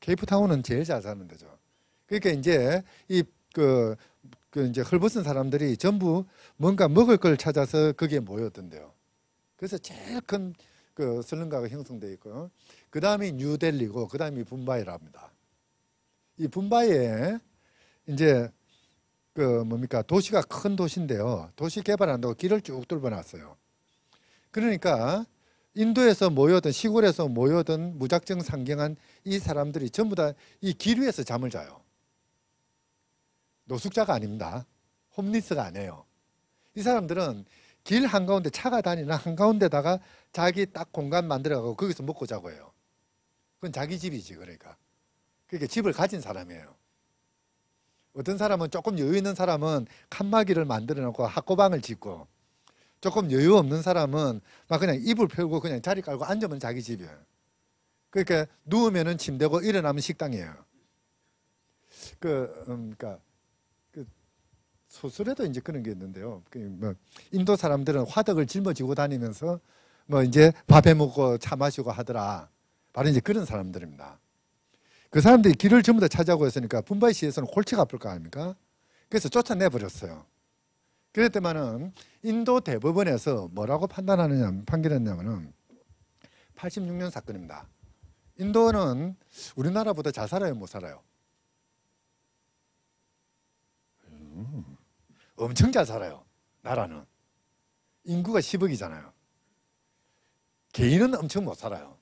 Speaker 1: 케이프타운은 제일 잘 사는 데죠. 그러니까 이제 이그 그 이제 헐벗은 사람들이 전부 뭔가 먹을 걸 찾아서 거기에 모였던데요. 그래서 제일 큰 그 슬럼가가 형성돼 있고요. 그 다음이 뉴델리고 그 다음이 분바이랍니다. 이 분바이에 이제 그 뭡니까 도시가 큰 도시인데요. 도시 개발한다고 길을 쭉 뚫어놨어요. 그러니까 인도에서 모여든 시골에서 모여든 무작정 상경한 이 사람들이 전부 다 이 길 위에서 잠을 자요. 노숙자가 아닙니다. 홈리스가 아니에요. 이 사람들은 길 한가운데 차가 다니는 한가운데다가 자기 딱 공간 만들어가고 거기서 먹고 자고 해요. 그건 자기 집이지 그러니까. 그게 집을 가진 사람이에요. 어떤 사람은 조금 여유 있는 사람은 칸막이를 만들어 놓고 학고방을 짓고 조금 여유 없는 사람은 막 그냥 이불 펴고 그냥 자리 깔고 앉으면 자기 집이에요. 그러니까 누우면은 침대고 일어나면 식당이에요. 그, 음, 그러니까 그 소설에도 이제 그런 게 있는데요. 그뭐 인도 사람들은 화덕을 짊어지고 다니면서 뭐 이제 밥해 먹고 차 마시고 하더라. 바로 이제 그런 사람들입니다. 그 사람들이 길을 전부 다찾아오고했으니까 분바이시에서는 골치가 아플 거 아닙니까? 그래서 쫓아내버렸어요. 그럴 때만은 인도 대법원에서 뭐라고 판단하느냐 판결했냐면은 86년 사건입니다. 인도는 우리나라보다 잘 살아요, 못 살아요? 음, 엄청 잘 살아요. 나라는 인구가 10억이잖아요. 개인은 엄청 못 살아요.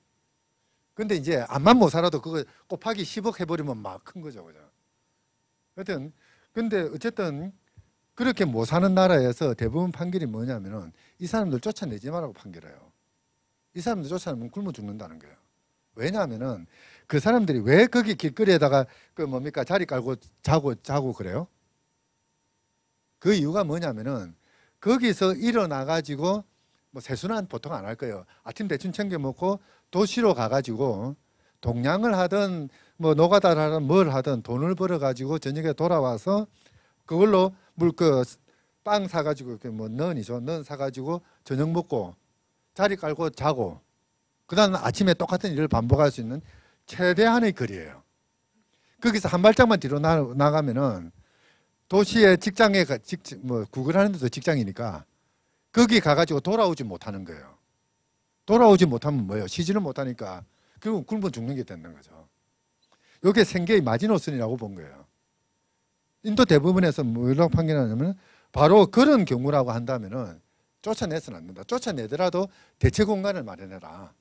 Speaker 1: 근데 이제 암만 못 살아도 그거 곱하기 10억 해버리면 막 큰 거죠, 그죠? 하여튼 근데 어쨌든 그렇게 못 사는 나라에서 대부분 판결이 뭐냐면은 이 사람들 쫓아내지 말라고 판결해요. 이 사람들 쫓아내면 굶어 죽는다는 거예요. 왜냐하면은 그 사람들이 왜 거기 길거리에다가 그 뭡니까 자리 깔고 자고 자고 그래요? 그 이유가 뭐냐면은 거기서 일어나 가지고 뭐 세수는 보통 안 할 거예요. 아침 대충 챙겨 먹고 도시로 가 가지고 동양을 하든 뭐 노가다를 하든 뭘 하든 돈을 벌어 가지고 저녁에 돌아와서 그걸로 물그빵 사가지고 뭐 넌이죠 넌 사가지고 저녁 먹고 자리 깔고 자고 그 다음 아침에 똑같은 일을 반복할 수 있는 최대한의 거리예요 거기서 한 발짝만 뒤로 나, 나가면은 도시의 직장에 직, 뭐 구글하는 데도 직장이니까 거기 가가지고 돌아오지 못하는 거예요 돌아오지 못하면 뭐예요 쉬지를 못하니까 결국 굶어 죽는 게 되는 거죠 이게 생계의 마지노선이라고 본 거예요 인도 대부분에서 뭐라고 판결하냐면 바로 그런 경우라고 한다면은 쫓아내서는 안 된다. 쫓아내더라도 대체 공간을 마련해라.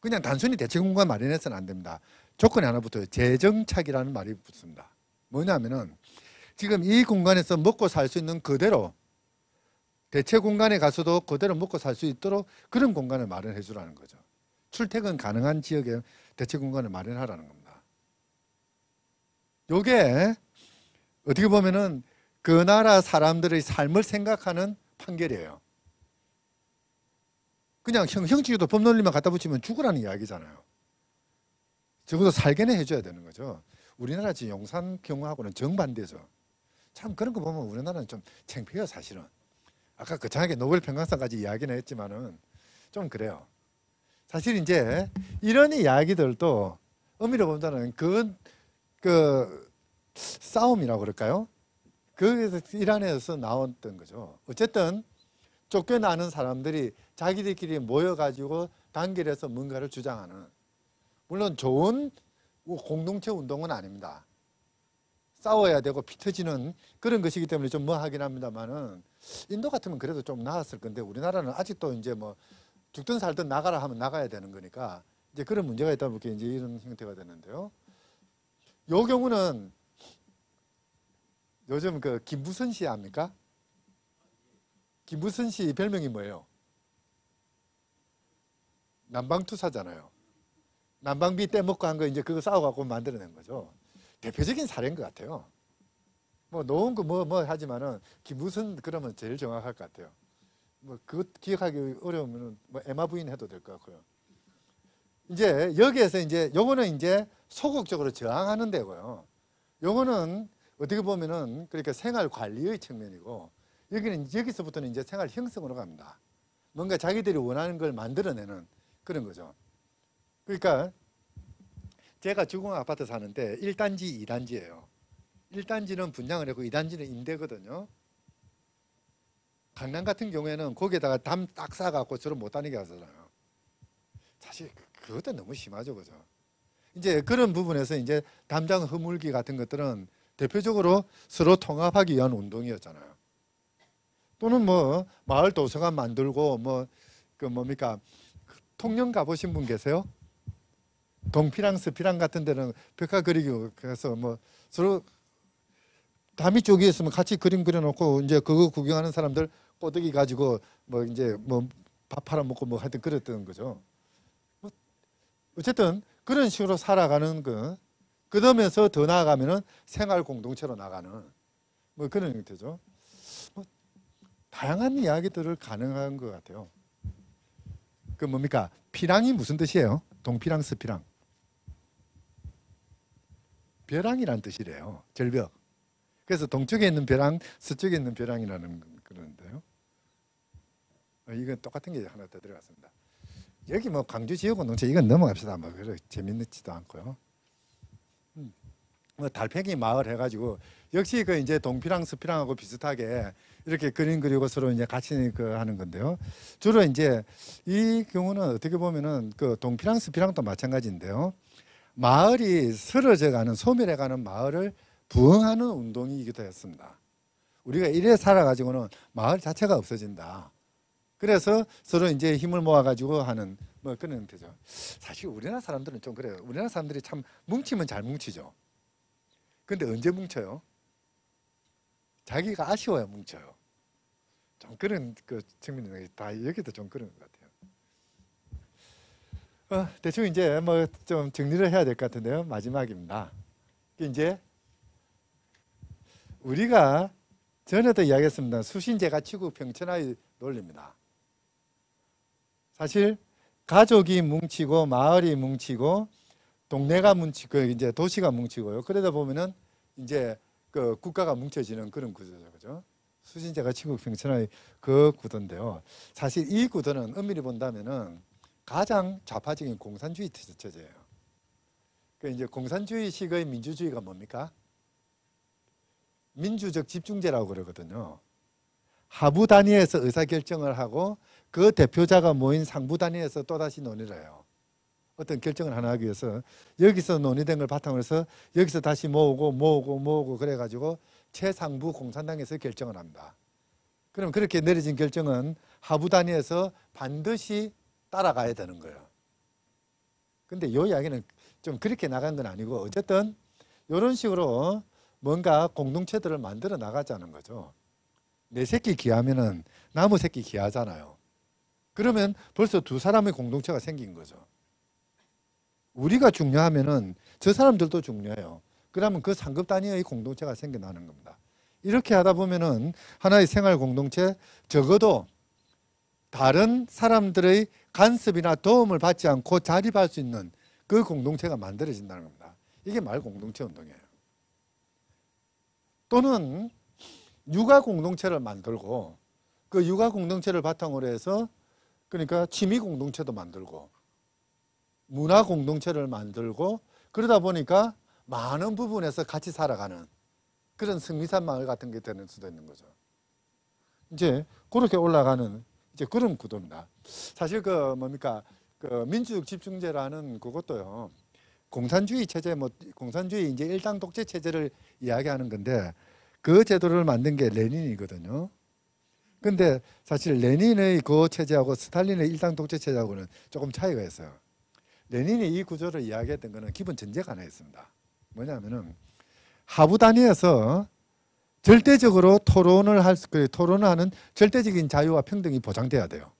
Speaker 1: 그냥 단순히 대체 공간 마련해서는 안 됩니다. 조건이 하나 붙어요. 재정착이라는 말이 붙습니다. 뭐냐면은 지금 이 공간에서 먹고 살 수 있는 그대로 대체 공간에 가서도 그대로 먹고 살 수 있도록 그런 공간을 마련해 주라는 거죠. 출퇴근 가능한 지역에 대체 공간을 마련하라는 겁니다. 요게 어떻게 보면은 그 나라 사람들의 삶을 생각하는 판결이에요. 그냥 형, 형식도 법논리만 갖다 붙이면 죽으라는 이야기잖아요. 적어도 살게는 해줘야 되는 거죠. 우리나라 지금 용산 경우하고는 정반대죠. 참 그런 거 보면 우리나라는 좀 창피해요 사실은. 아까 거창하게 노벨 평강상까지 이야기는 했지만은 좀 그래요. 사실 이제 이런 이야기들도 의미로 본다면 그그 싸움이라고 그럴까요? 거기서 이란에서 나왔던 거죠. 어쨌든 쫓겨나는 사람들이 자기들끼리 모여가지고 단결해서 뭔가를 주장하는 물론 좋은 공동체 운동은 아닙니다. 싸워야 되고 피 터지는 그런 것이기 때문에 좀 뭐하긴 합니다만은 인도 같으면 그래도 좀 나았을 건데 우리나라는 아직도 이제 뭐 죽든 살든 나가라 하면 나가야 되는 거니까 이제 그런 문제가 있다 보니까 이제 이런 형태가 되는데요. 요 경우는 요즘 그 김부선 씨 압니까? 김부선 씨 별명이 뭐예요? 난방투사잖아요. 난방비 떼먹고 한 거 이제 그거 싸워갖고 만들어낸 거죠. 대표적인 사례인 것 같아요. 뭐 놓은 거 뭐뭐 뭐 하지만은 김부선 그러면 제일 정확할 것 같아요. 뭐 그것 기억하기 어려우면은 뭐 에마 부인 해도 될 것 같고요. 이제 여기에서 이제 요거는 이제 소극적으로 저항하는 데고요. 요거는 어떻게 보면은 그러니까 생활 관리의 측면이고 여기는 여기서부터는 이제 생활 형성으로 갑니다. 뭔가 자기들이 원하는 걸 만들어내는 그런 거죠. 그러니까 제가 주공 아파트 사는데 1단지, 2단지예요. 1단지는 분양을 하고 2단지는 임대거든요. 강남 같은 경우에는 거기에다가 담딱 싸갖고 저를 못 다니게 하잖아요. 사실 그것도 너무 심하죠, 그죠? 이제 그런 부분에서 이제 담장 허물기 같은 것들은 대표적으로 서로 통합하기 위한 운동이었잖아요. 또는 뭐 마을 도서관 만들고 뭐 그 뭡니까 그 통영 가보신 분 계세요? 동피랑 스피랑 같은 데는 벽화 그리기 그래서 뭐 서로 담이 쪽에 있으면 같이 그림 그려놓고 이제 그거 구경하는 사람들 꼬드기 가지고 뭐 이제 뭐밥 팔아먹고 뭐 하여튼 그랬던 거죠. 어쨌든 그런 식으로 살아가는 그그다면서더 나아가면은 생활 공동체로 나가는 뭐 그런 형태죠. 뭐 다양한 이야기들을 가능한 것 같아요. 그 뭡니까 피랑이 무슨 뜻이에요? 동피랑 스피랑 벼랑이란 뜻이래요. 절벽. 그래서 동쪽에 있는 벼랑, 서쪽에 있는 벼랑이라는 그런데요. 어, 이건 똑같은 게 하나 더 들어갔습니다. 여기 뭐 광주 지역은동체 이건 넘어갑시다. 뭐 그래 재밌지도 않고요. 음. 뭐 달팽이 마을 해가지고 역시 그 이제 동피랑 서피랑하고 비슷하게 이렇게 그림 그리고 서로 이제 같이 그 하는 건데요. 주로 이제 이 경우는 어떻게 보면은 그 동피랑 서피랑도 마찬가지인데요. 마을이 쓰러져가는 소멸해가는 마을을 부흥하는 운동이기도 했습니다. 우리가 이래 살아가지고는 마을 자체가 없어진다. 그래서 서로 이제 힘을 모아가지고 하는 뭐 그런 형태죠. 사실 우리나라 사람들은 좀 그래요. 우리나라 사람들이 참 뭉치면 잘 뭉치죠. 근데 언제 뭉쳐요? 자기가 아쉬워야 뭉쳐요. 좀 그런 그 측면이 다 여기도 좀 그런 것 같아요. 어, 대충 이제 뭐 좀 정리를 해야 될 것 같은데요. 마지막입니다. 이제 우리가 전에도 이야기했습니다. 수신제가 치고 평천하의 논리니다 사실 가족이 뭉치고 마을이 뭉치고 동네가 뭉치고 이제 도시가 뭉치고요. 그러다 보면은 이제 그 국가가 뭉쳐지는 그런 구조죠. 그죠? 수진제가 친국 평천의 그 구도인데요. 사실 이 구도는 엄밀히 본다면은 가장 좌파적인 공산주의 체제예요. 그 이제 공산주의식의 민주주의가 뭡니까? 민주적 집중제라고 그러거든요. 하부 단위에서 의사결정을 하고 그 대표자가 모인 상부단위에서 또다시 논의를 해요. 어떤 결정을 하나 하기 위해서 여기서 논의된 걸 바탕으로 해서 여기서 다시 모으고 모으고 모으고 그래가지고 최상부 공산당에서 결정을 합니다. 그럼 그렇게 내려진 결정은 하부 단위에서 반드시 따라가야 되는 거예요. 근데 이 이야기는 좀 그렇게 나간 건 아니고 어쨌든 이런 식으로 뭔가 공동체들을 만들어 나가자는 거죠. 내 새끼 귀하면은 나무 새끼 귀하잖아요 그러면 벌써 두 사람의 공동체가 생긴 거죠. 우리가 중요하면은 저 사람들도 중요해요. 그러면 그 상급 단위의 공동체가 생겨나는 겁니다. 이렇게 하다 보면은 하나의 생활 공동체 적어도 다른 사람들의 간섭이나 도움을 받지 않고 자립할 수 있는 그 공동체가 만들어진다는 겁니다. 이게 말 공동체 운동이에요. 또는 육아 공동체를 만들고 그 육아 공동체를 바탕으로 해서 그러니까 취미 공동체도 만들고 문화 공동체를 만들고 그러다 보니까 많은 부분에서 같이 살아가는 그런 승리산 마을 같은 게 되는 수도 있는 거죠. 이제 그렇게 올라가는 이제 그런 구도입니다. 사실 그 뭡니까 그 민주적 집중제라는 그것도요. 공산주의 체제 뭐 공산주의 이제 일당 독재 체제를 이야기하는 건데 그 제도를 만든 게 레닌이거든요. 근데 사실 레닌의 그 체제하고 스탈린의 일당 독재 체제하고는 조금 차이가 있어요. 레닌이 이 구조를 이야기했던 거는 기본 전제가 하나 있습니다. 뭐냐면은 하부 단위에서 절대적으로 토론을 할 그, 토론을 하는 절대적인 자유와 평등이 보장돼야 돼요.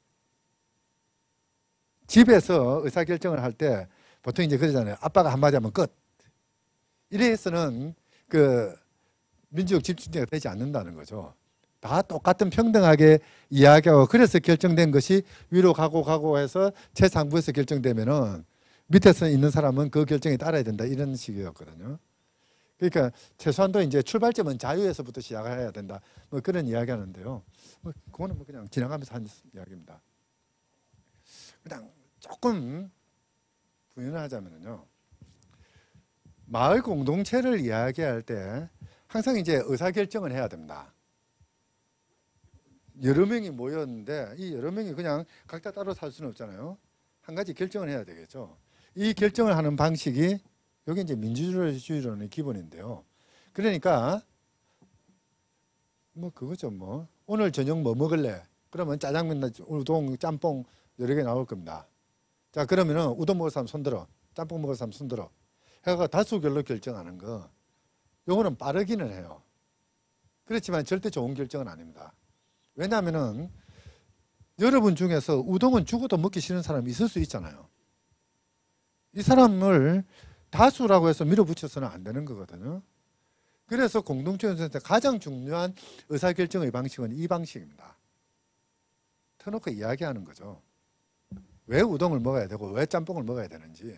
Speaker 1: 집에서 의사결정을 할 때 보통 이제 그러잖아요. 아빠가 한마디 하면 끝. 이래서는 그 민주적 집중제가 되지 않는다는 거죠. 다 똑같은 평등하게 이야기하고 그래서 결정된 것이 위로 가고 가고 해서 최상부에서 결정되면은 밑에서 있는 사람은 그 결정에 따라야 된다 이런 식이었거든요. 그러니까 최소한도 이제 출발점은 자유에서부터 시작해야 된다 뭐 그런 이야기하는데요. 뭐 그거는 뭐 그냥 지나가면서 한 이야기입니다. 그냥 조금 부연하자면요. 마을 공동체를 이야기할 때 항상 이제 의사결정을 해야 됩니다. 여러 명이 모였는데 이 여러 명이 그냥 각자 따로 살 수는 없잖아요. 한 가지 결정을 해야 되겠죠. 이 결정을 하는 방식이 여기 이제 민주주의론의 기본인데요. 그러니까 뭐 그거죠 뭐 오늘 저녁 뭐 먹을래? 그러면 짜장면, 우동, 짬뽕 여러 개 나올 겁니다. 자 그러면은 우동 먹을 사람 손들어, 짬뽕 먹을 사람 손들어. 해가 다수결로 결정하는 거, 요거는 빠르기는 해요. 그렇지만 절대 좋은 결정은 아닙니다. 왜냐하면은 여러분 중에서 우동은 죽어도 먹기 싫은 사람이 있을 수 있잖아요. 이 사람을 다수라고 해서 밀어붙여서는 안 되는 거거든요. 그래서 공동체에서 연 가장 중요한 의사결정의 방식은 이 방식입니다. 터놓고 이야기하는 거죠. 왜 우동을 먹어야 되고 왜 짬뽕을 먹어야 되는지.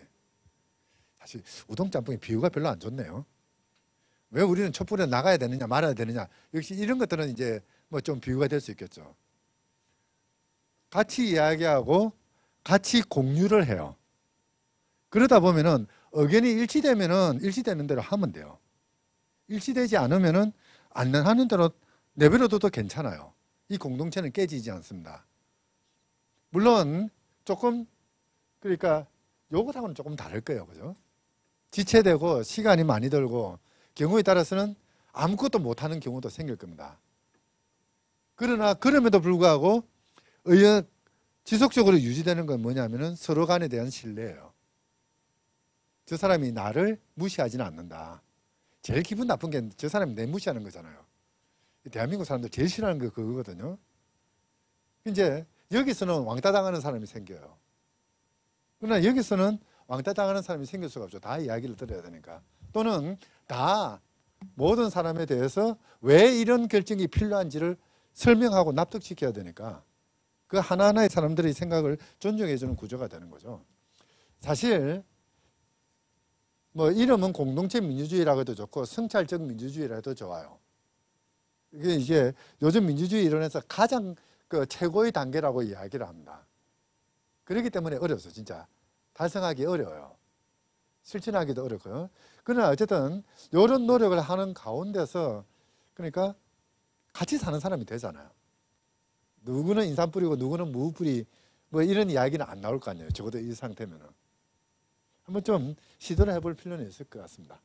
Speaker 1: 사실 우동 짬뽕의 비유가 별로 안 좋네요. 왜 우리는 촛불에 나가야 되느냐 말아야 되느냐. 역시 이런 것들은 이제 뭐좀 비유가 될 수 있겠죠. 같이 이야기하고 같이 공유를 해요. 그러다 보면은 의견이 일치되면은 일치되는 대로 하면 돼요. 일치되지 않으면은 안 하는 대로 내버려둬도 괜찮아요. 이 공동체는 깨지지 않습니다. 물론 조금 그러니까 요것하고는 조금 다를 거예요. 그죠? 지체되고 시간이 많이 들고 경우에 따라서는 아무것도 못하는 경우도 생길 겁니다. 그러나 그럼에도 불구하고 의연 지속적으로 유지되는 건 뭐냐면은 서로 간에 대한 신뢰예요. 저 사람이 나를 무시하지는 않는다. 제일 기분 나쁜 게 저 사람이 내 무시하는 거잖아요. 대한민국 사람들 제일 싫어하는 게 그거거든요. 이제 여기서는 왕따 당하는 사람이 생겨요. 그러나 여기서는 왕따 당하는 사람이 생길 수가 없죠. 다 이야기를 들어야 되니까. 또는 다 모든 사람에 대해서 왜 이런 결정이 필요한지를 설명하고 납득시켜야 되니까 그 하나하나의 사람들의 생각을 존중해주는 구조가 되는 거죠. 사실 뭐 이름은 공동체 민주주의라고 해도 좋고 성찰적 민주주의라 해도 좋아요. 이게 이제 요즘 민주주의 이론에서 가장 그 최고의 단계라고 이야기를 합니다. 그렇기 때문에 어려서 워 진짜 달성하기 어려워요. 실천하기도 어렵고요. 그러나 어쨌든 이런 노력을 하는 가운데서 그러니까 같이 사는 사람이 되잖아요. 누구는 인삼뿌리고 누구는 무뿌리 뭐 이런 이야기는 안 나올 거 아니에요. 적어도 이 상태면은. 한번 좀 시도를 해볼 필요는 있을 것 같습니다.